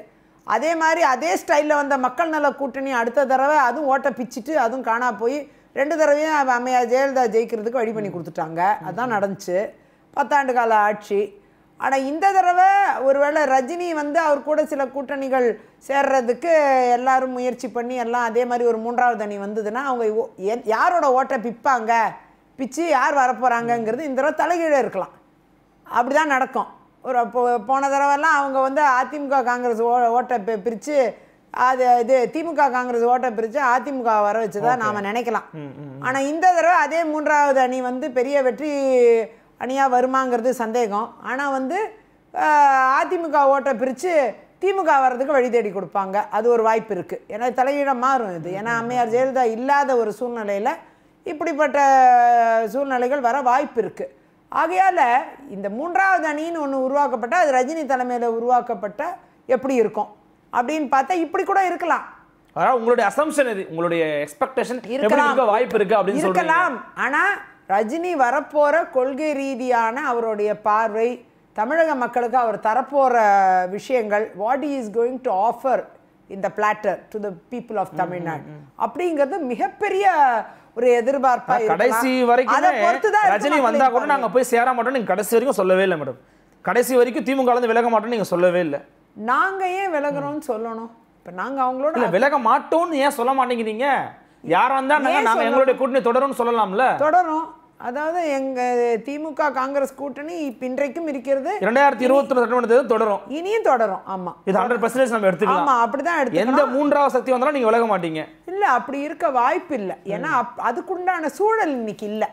அதே மாதிரி அதே ஸ்டைலில் வந்த மக்கள் நல கூட்டணி அடுத்த தடவை அதுவும் ஓட்ட பிச்சுட்டு அதுவும் காணா போய் ரெண்டு தடவையும் அம்மையா ஜெயலலிதா ஜெயிக்கிறதுக்கு வழி பண்ணி கொடுத்துட்டாங்க அதுதான் நடந்துச்சு பத்தாண்டு கால ஆட்சி ஆனால் இந்த தடவை ஒருவேளை ரஜினி வந்து அவர் கூட சில கூட்டணிகள் சேர்றதுக்கு எல்லாரும் முயற்சி பண்ணி எல்லாம் அதே மாதிரி ஒரு மூன்றாவது அணி வந்ததுன்னா அவங்க யாரோட ஓட்டை பிப்பாங்க பிச்சு யார் வரப்போகிறாங்கங்கிறது இந்த தடவை தலைகீழே இருக்கலாம் அப்படி தான் நடக்கும் ஒரு போன தடவைலாம் அவங்க வந்து அதிமுக காங்கிரஸ் ஓ ஓட்டை பிரித்து அது இது திமுக காங்கிரஸ் ஓட்டை பிரித்து அதிமுக வர வச்சுதான் நாம் நினைக்கலாம் ஆனால் இந்த தடவை அதே மூன்றாவது அணி வந்து பெரிய வெற்றி அணியாக வருமாங்கிறது சந்தேகம் ஆனால் வந்து அதிமுக ஓட்டை பிரித்து திமுக வர்றதுக்கு வழி தேடி கொடுப்பாங்க அது ஒரு வாய்ப்பு இருக்குது ஏன்னா தலையீடாக மாறும் இது ஏன்னா அம்மையார் ஜெயலலிதா இல்லாத ஒரு சூழ்நிலையில் இப்படிப்பட்ட சூழ்நிலைகள் வர வாய்ப்பு இருக்குது ஆகையால் இந்த மூன்றாவது அணின்னு ஒன்று உருவாக்கப்பட்டால் அது ரஜினி தலைமையில் உருவாக்கப்பட்ட எப்படி இருக்கும் அப்படின்னு பார்த்தா இப்படி கூட இருக்கலாம் அதாவது உங்களுடைய அசம்ஷன் இது உங்களுடைய எக்ஸ்பெக்டேஷன் இருக்க வாய்ப்பு இருக்கு அப்படின்னு இருக்கலாம் ஆனா ரஜினி வரப்போற கொள்கை ரீதியான அவருடைய பார்வை தமிழக மக்களுக்கு அவர் தரப்போற விஷயங்கள் what is going to offer இந்த platter to the people of Tamil Nadu அப்படிங்கிறது மிகப்பெரிய ஒரு எதிர்பார்ப்பா கடைசி வரைக்கும் ரஜினி வந்தா கூட நாங்க போய் சேர மாட்டோம் நீங்க கடைசி வரைக்கும் சொல்லவே இல்லை மேடம் கடைசி வரைக்கும் திமுக விலக மாட்டோம் நீங்க சொல்லவே இல்லை நாங்கள் ஏன் விலகிறோம்னு சொல்லணும் இப்போ நாங்கள் அவங்களோட இல்லை விலக மாட்டோம்னு ஏன் சொல்ல மாட்டேங்கிறீங்க யாராக இருந்தால் நாங்கள் நாங்கள் எங்களுடைய கூட்டணி தொடரும்னு சொல்லலாம்ல தொடரும் அதாவது எங்கள் திமுக காங்கிரஸ் கூட்டணி இன்றைக்கும் இருக்கிறது ரெண்டாயிரத்தி இருபத்தி ரெண்டு தொடரும் இனியும் தொடரும் ஆமாம் இது ஹண்ட்ரட் பர்சன்டேஜ் நம்ம எடுத்துக்கலாம் ஆமா அப்படிதான் எடுத்து எந்த மூன்றாவது சக்தி வந்தாலும் நீங்கள் விலக மாட்டீங்க இல்லை அப்படி இருக்க வாய்ப்பு இல்லை ஏன்னா அப் அதுக்குண்டான சூழல் இன்னைக்கு இல்லை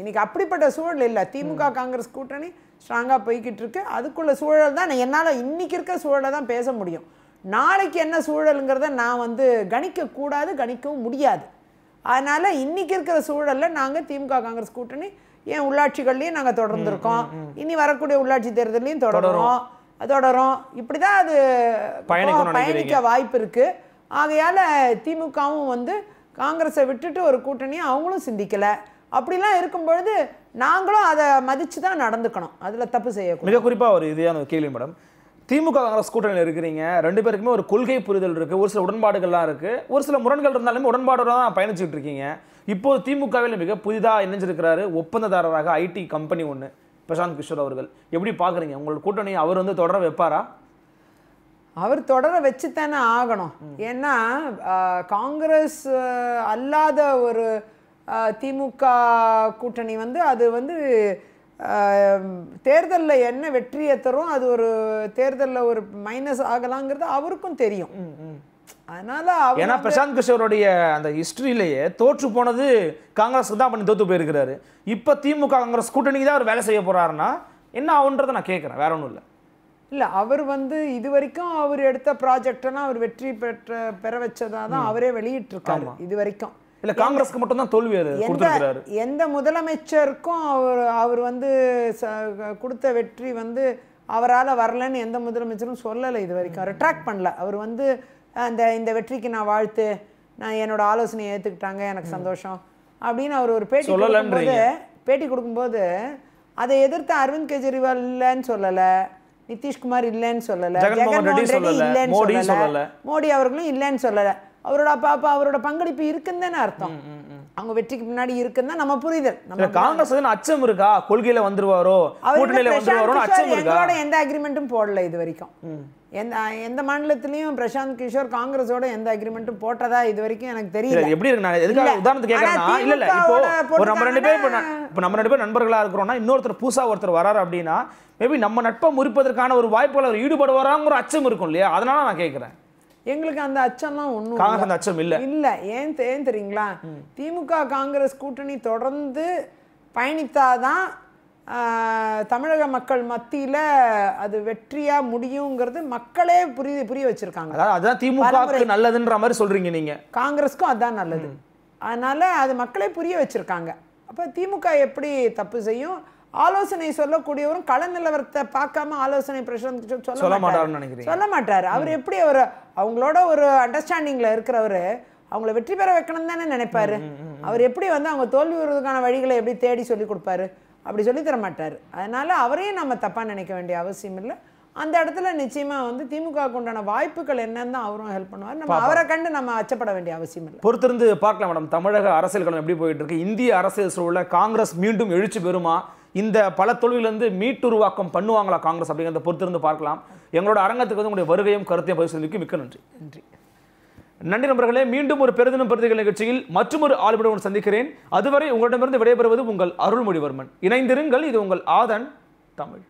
இன்னைக்கு அப்படிப்பட்ட சூழல் இல்லை திமுக காங்கிரஸ் கூட்டணி ஸ்ட்ராங்காக போய்கிட்டு இருக்கு அதுக்குள்ள சூழல் தான் என்னால் இன்றைக்கி இருக்க சூழலை தான் பேச முடியும் நாளைக்கு என்ன சூழலுங்கிறத நான் வந்து கணிக்கக்கூடாது கணிக்கவும் முடியாது அதனால் இன்றைக்கி இருக்கிற சூழலில் நாங்கள் திமுக காங்கிரஸ் கூட்டணி ஏன் உள்ளாட்சிகள்லையும் நாங்கள் தொடர்ந்துருக்கோம் இனி வரக்கூடிய உள்ளாட்சி தேர்தலையும் தொடரும் தொடரும் இப்படி தான் அது பயணிக்க வாய்ப்பு இருக்குது ஆகையால் திமுகவும் வந்து காங்கிரஸை விட்டுட்டு ஒரு கூட்டணியை அவங்களும் சிந்திக்கலை அப்படிலாம் இருக்கும் பொழுது நாங்களும் அதை மதித்து தான் நடந்துக்கணும் அதில் தப்பு செய்யக்கூடாது மிக குறிப்பாக ஒரு இதையான கேள்வி மேடம் திமுக காங்கிரஸ் கூட்டணியில் இருக்கிறீங்க ரெண்டு பேருக்குமே ஒரு கொள்கை புரிதல் இருக்குது ஒரு சில உடன்பாடுகள்லாம் இருக்குது ஒரு சில முரண்கள் இருந்தாலுமே உடன்பாடு தான் பயணிச்சுட்டு இருக்கீங்க இப்போது திமுகவில் மிக புதிதாக இணைஞ்சிருக்கிறாரு ஒப்பந்ததாரராக ஐடி கம்பெனி ஒன்று பிரசாந்த் கிஷோர் அவர்கள் எப்படி பார்க்குறீங்க உங்களோட கூட்டணி அவர் வந்து தொடர வைப்பாரா அவர் தொடர வச்சு தானே ஆகணும் ஏன்னா காங்கிரஸ் அல்லாத ஒரு திமுக கூட்டணி வந்து அது வந்து தேர்தலில் என்ன வெற்றியை தரும் அது ஒரு தேர்தலில் ஒரு மைனஸ் ஆகலாங்கிறது அவருக்கும் தெரியும் அதனால ஏன்னா பிரசாந்த் கிஷோருடைய அந்த ஹிஸ்டரியிலேயே தோற்று போனது காங்கிரஸ்க்கு தான் பண்ணி தோத்து போயிருக்கிறாரு இப்போ திமுக காங்கிரஸ் கூட்டணிக்கு தான் அவர் வேலை செய்ய போறாருன்னா என்ன ஆகுன்றதை நான் கேட்குறேன் வேற ஒன்றும் இல்லை இல்லை அவர் வந்து இது வரைக்கும் அவர் எடுத்த ப்ராஜெக்டெல்லாம் அவர் வெற்றி பெற்ற பெற வச்சதாக தான் அவரே வெளியிட்டிருக்காரு இது வரைக்கும் இல்ல காங்கிரஸ்க்கு மட்டும் தான் தோல்வி கொடுத்திருக்கிறாரு எந்த முதலமைச்சருக்கும் அவர் அவர் வந்து கொடுத்த வெற்றி வந்து அவரால் வரலன்னு எந்த முதலமைச்சரும் சொல்லலை இது வரைக்கும் ரெட்ராக்ட் பண்ணல அவர் வந்து அந்த இந்த வெற்றிக்கு நான் வாழ்த்து நான் என்னோட ஆலோசனையை ஏற்றுக்கிட்டாங்க எனக்கு சந்தோஷம் அப்படின்னு அவர் ஒரு பேட்டி சொல்லலன்றது பேட்டி கொடுக்கும்போது அதை எதிர்த்து அரவிந்த் கெஜ்ரிவால் இல்லைன்னு சொல்லலை நிதிஷ்குமார் இல்லைன்னு சொல்லலை ஜெகன்மோகன் ரெட்டி இல்லைன்னு சொல்லலை மோடி அவர்களும் இல்லைன்னு சொல்லலை அவரோட அப்பா அப்பா அவரோட பங்களிப்பு இருக்குன்னு அர்த்தம் அவங்க வெற்றிக்கு முன்னாடி இருக்குன்னு நம்ம புரிதல் நம்ம காங்கிரஸ் அச்சம் இருக்கா கொள்கையில வந்துருவாரோ எங்களோட எந்த அக்ரிமெண்ட்டும் போடல இது வரைக்கும் எந்த எந்த மாநிலத்திலையும் பிரசாந்த் கிஷோர் காங்கிரஸோட எந்த அக்ரிமெண்ட்டும் போட்டதா இது வரைக்கும் எனக்கு தெரியல எப்படி இருக்கு நான் எதுக்காக உதாரணத்துக்கு இல்ல இல்ல இப்போ நம்ம ரெண்டு பேரும் இப்போ நம்ம ரெண்டு பேர் நண்பர்களா இருக்கிறோம்னா இன்னொருத்தர் புதுசா ஒருத்தர் வராரு அப்படின்னா மேபி நம்ம நட்பை முறிப்பதற்கான ஒரு வாய்ப்புகள் அவர் ஈடுபடுவாராங்கிற அச்சம் இருக்கும் இல்லையா அதனால நான் கேட்கறேன் எங்களுக்கு அந்த அச்சம்லாம் ஒன்றும் அந்த அச்சம் இல்லை இல்லை ஏன் ஏன் தெரியுங்களா திமுக காங்கிரஸ் கூட்டணி தொடர்ந்து பயணித்தாதான் தமிழக மக்கள் மத்தியில் அது வெற்றியாக முடியுங்கிறது மக்களே புரிய புரிய வச்சிருக்காங்க அதான் திமுக நல்லதுன்ற மாதிரி சொல்கிறீங்க நீங்கள் காங்கிரஸ்க்கும் அதுதான் நல்லது அதனால் அது மக்களே புரிய வச்சுருக்காங்க அப்போ திமுக எப்படி தப்பு செய்யும் ஆலோசனை சொல்லக்கூடியவரும் கள நிலவரத்தை பார்க்காம ஆலோசனை பிரசுரம் சொல்ல மாட்டாரு சொல்ல மாட்டாரு அவர் எப்படி ஒரு அவங்களோட ஒரு அண்டர்ஸ்டாண்டிங்ல இருக்கிறவரு அவங்கள வெற்றி பெற வைக்கணும் தானே நினைப்பாரு அவர் எப்படி வந்து அவங்க தோல்வி வருவதற்கான வழிகளை எப்படி தேடி சொல்லி கொடுப்பாரு அப்படி சொல்லி தர மாட்டார் அதனால அவரையும் நம்ம தப்பாக நினைக்க வேண்டிய அவசியம் இல்லை அந்த இடத்துல நிச்சயமா வந்து திமுக உண்டான வாய்ப்புகள் என்னன்னு அவரும் ஹெல்ப் பண்ணுவார் நம்ம அவரை கண்டு நம்ம அச்சப்பட வேண்டிய அவசியம் இல்லை பொறுத்திருந்து பார்க்கலாம் மேடம் தமிழக அரசியல் களம் எப்படி போயிட்டு இருக்கு இந்திய அரசியல் சூழல காங்கிரஸ் மீண்டும் எழுச்சி பெறுமா இந்த பல தொழிலிருந்து மீட்டுருவாக்கம் பண்ணுவாங்களா காங்கிரஸ் அப்படிங்கிறத பொறுத்திருந்து பார்க்கலாம் எங்களோட அரங்கத்துக்கு வந்து உங்களுடைய வருகையும் கருத்தையும் பதிவு செஞ்சதுக்கு மிக்க நன்றி நன்றி நன்றி நண்பர்களே மீண்டும் ஒரு பெருதினம் பிரதிகள் நிகழ்ச்சியில் மற்றொரு ஆளுடன் சந்திக்கிறேன் அதுவரை உங்களிடமிருந்து விடைபெறுவது உங்கள் அருள்மொழிவர்மன் இணைந்திருங்கள் இது உங்கள் ஆதன் தமிழ்